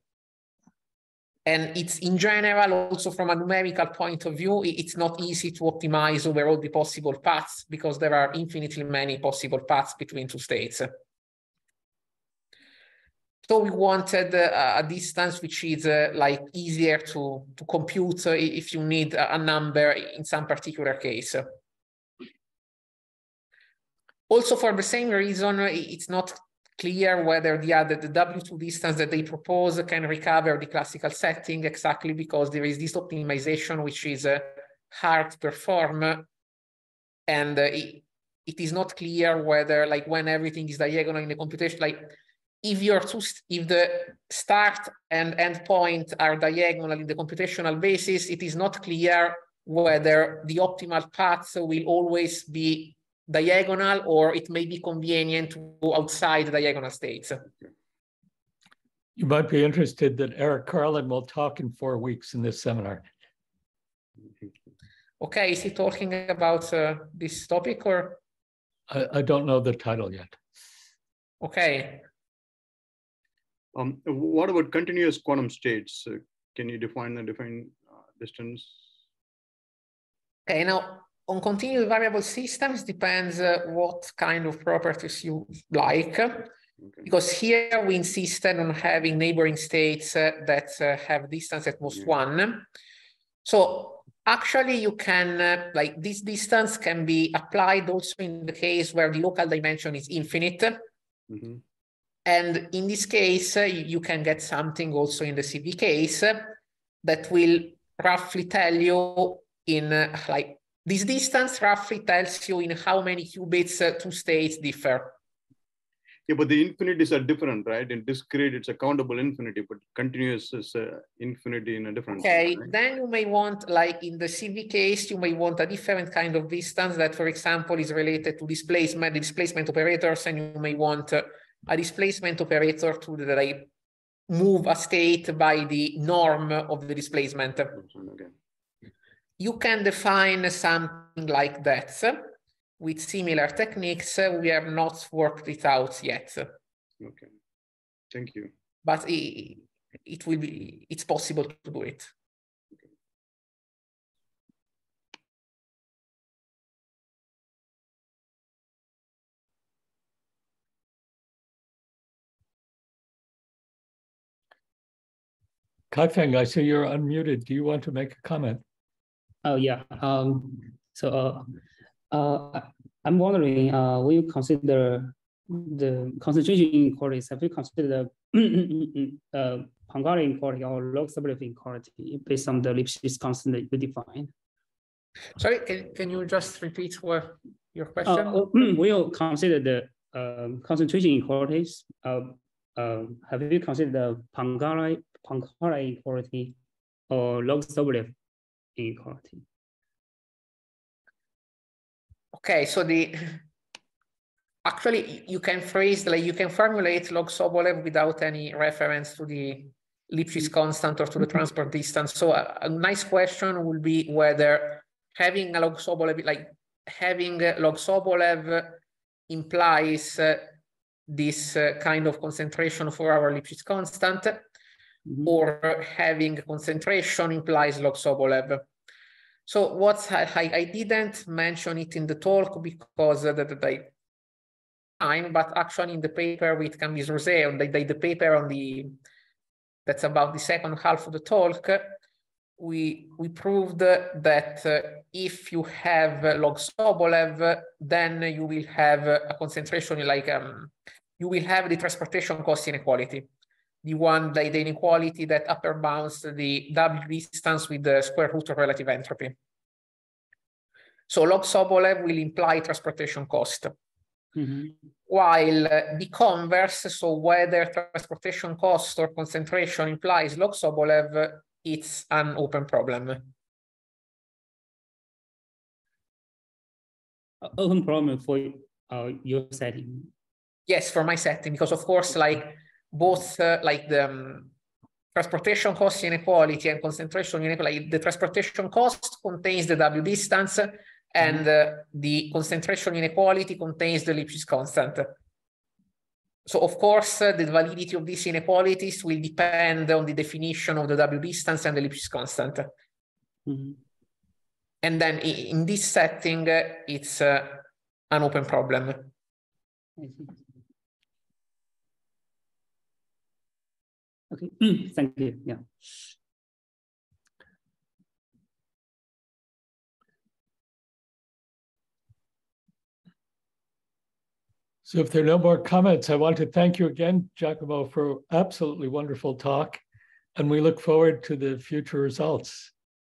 C: and it's in general also from a numerical point of view it's not easy to optimize over all the possible paths because there are infinitely many possible paths between two states so we wanted a distance which is uh, like easier to, to compute uh, if you need a number in some particular case also for the same reason uh, it's not clear whether the other the W2 distance that they propose can recover the classical setting exactly because there is this optimization which is uh, hard to perform and uh, it, it is not clear whether like when everything is diagonal in the computation like if you're two if the start and end point are diagonal in the computational basis it is not clear whether the optimal path will always be diagonal or it may be convenient to go outside diagonal states.
A: You might be interested that Eric Carlin will talk in four weeks in this seminar.
C: Okay, is he talking about uh, this topic or?
A: I, I don't know the title
D: yet. Okay. Um, what about continuous quantum states? Uh, can you define the different uh, distance?
C: Okay, now on continuous variable systems depends uh, what kind of properties you like. Okay. Because here we insisted on having neighboring states uh, that uh, have distance at most yeah. one. So actually you can, uh, like this distance can be applied also in the case where the local dimension is infinite. Mm -hmm. And in this case, uh, you can get something also in the CV case uh, that will roughly tell you in like this distance roughly tells you in how many qubits uh, two states differ.
D: Yeah, but the infinities are different, right? In discrete, it's a countable infinity, but continuous is uh, infinity in a different. Okay, way, right?
C: then you may want, like in the CV case, you may want a different kind of distance that, for example, is related to displacement, the displacement operators, and you may want uh, a displacement operator to that I move a state by the norm of the displacement. Okay. You can define something like that. With similar techniques, we have not worked it out yet.
B: Okay, thank you.
C: But it,
B: it will be, it's possible to do it. Kaifeng, I see you're unmuted. Do you want to make a comment? Oh, yeah.
A: Um, so uh, uh, I'm wondering, uh, will you consider the concentration inequality? Have you considered uh, the Hungarian uh, inequality or log Sobolev inequality based on the Lipschitz constant that you define?
C: Sorry, can, can you just repeat what your question? Uh, oh,
A: we'll consider the um, uh, concentration inequalities. Uh, uh, have you considered the Pangara,
B: inequality or log subjective inequality.
C: Okay, so the actually you can phrase like you can formulate log Sobolev without any reference to the Lipschitz constant or to the mm-hmm. transport distance. So a, a nice question would be whether having a log Sobolev like having a log Sobolev implies uh, this uh, kind of concentration for our Lipschitz constant, mm -hmm. or having concentration implies log Sobolev. So what's I, I didn't mention it in the talk because the, the time, but actually in the paper with Camille Rosé, on the, the, the paper on the that's about the second half of the talk, we we proved that uh, if you have log sobolev, then you will have a concentration like um, you will have the transportation cost inequality the one, like the inequality that upper bounds the W distance with the square root of relative entropy. So log Sobolev will imply transportation cost. Mm -hmm. While uh, the converse, so whether transportation cost or concentration implies log Sobolev, uh, it's an open problem.
B: Open problem for uh, your setting.
C: Yes, for my setting, because of course, like both uh, like the um, transportation cost inequality and concentration inequality. Like the transportation cost contains the W distance and mm-hmm. uh, the concentration inequality contains the Lipschitz constant. So of course, uh, the validity of these inequalities will depend on the definition of the W distance and the Lipschitz constant. Mm -hmm. And then in this setting, uh, it's uh, an open problem. Mm -hmm. Okay,
B: thank you. Yeah. So
A: if there are no more comments, I want to thank you again, Giacomo, for absolutely wonderful talk. And we look forward to the future results.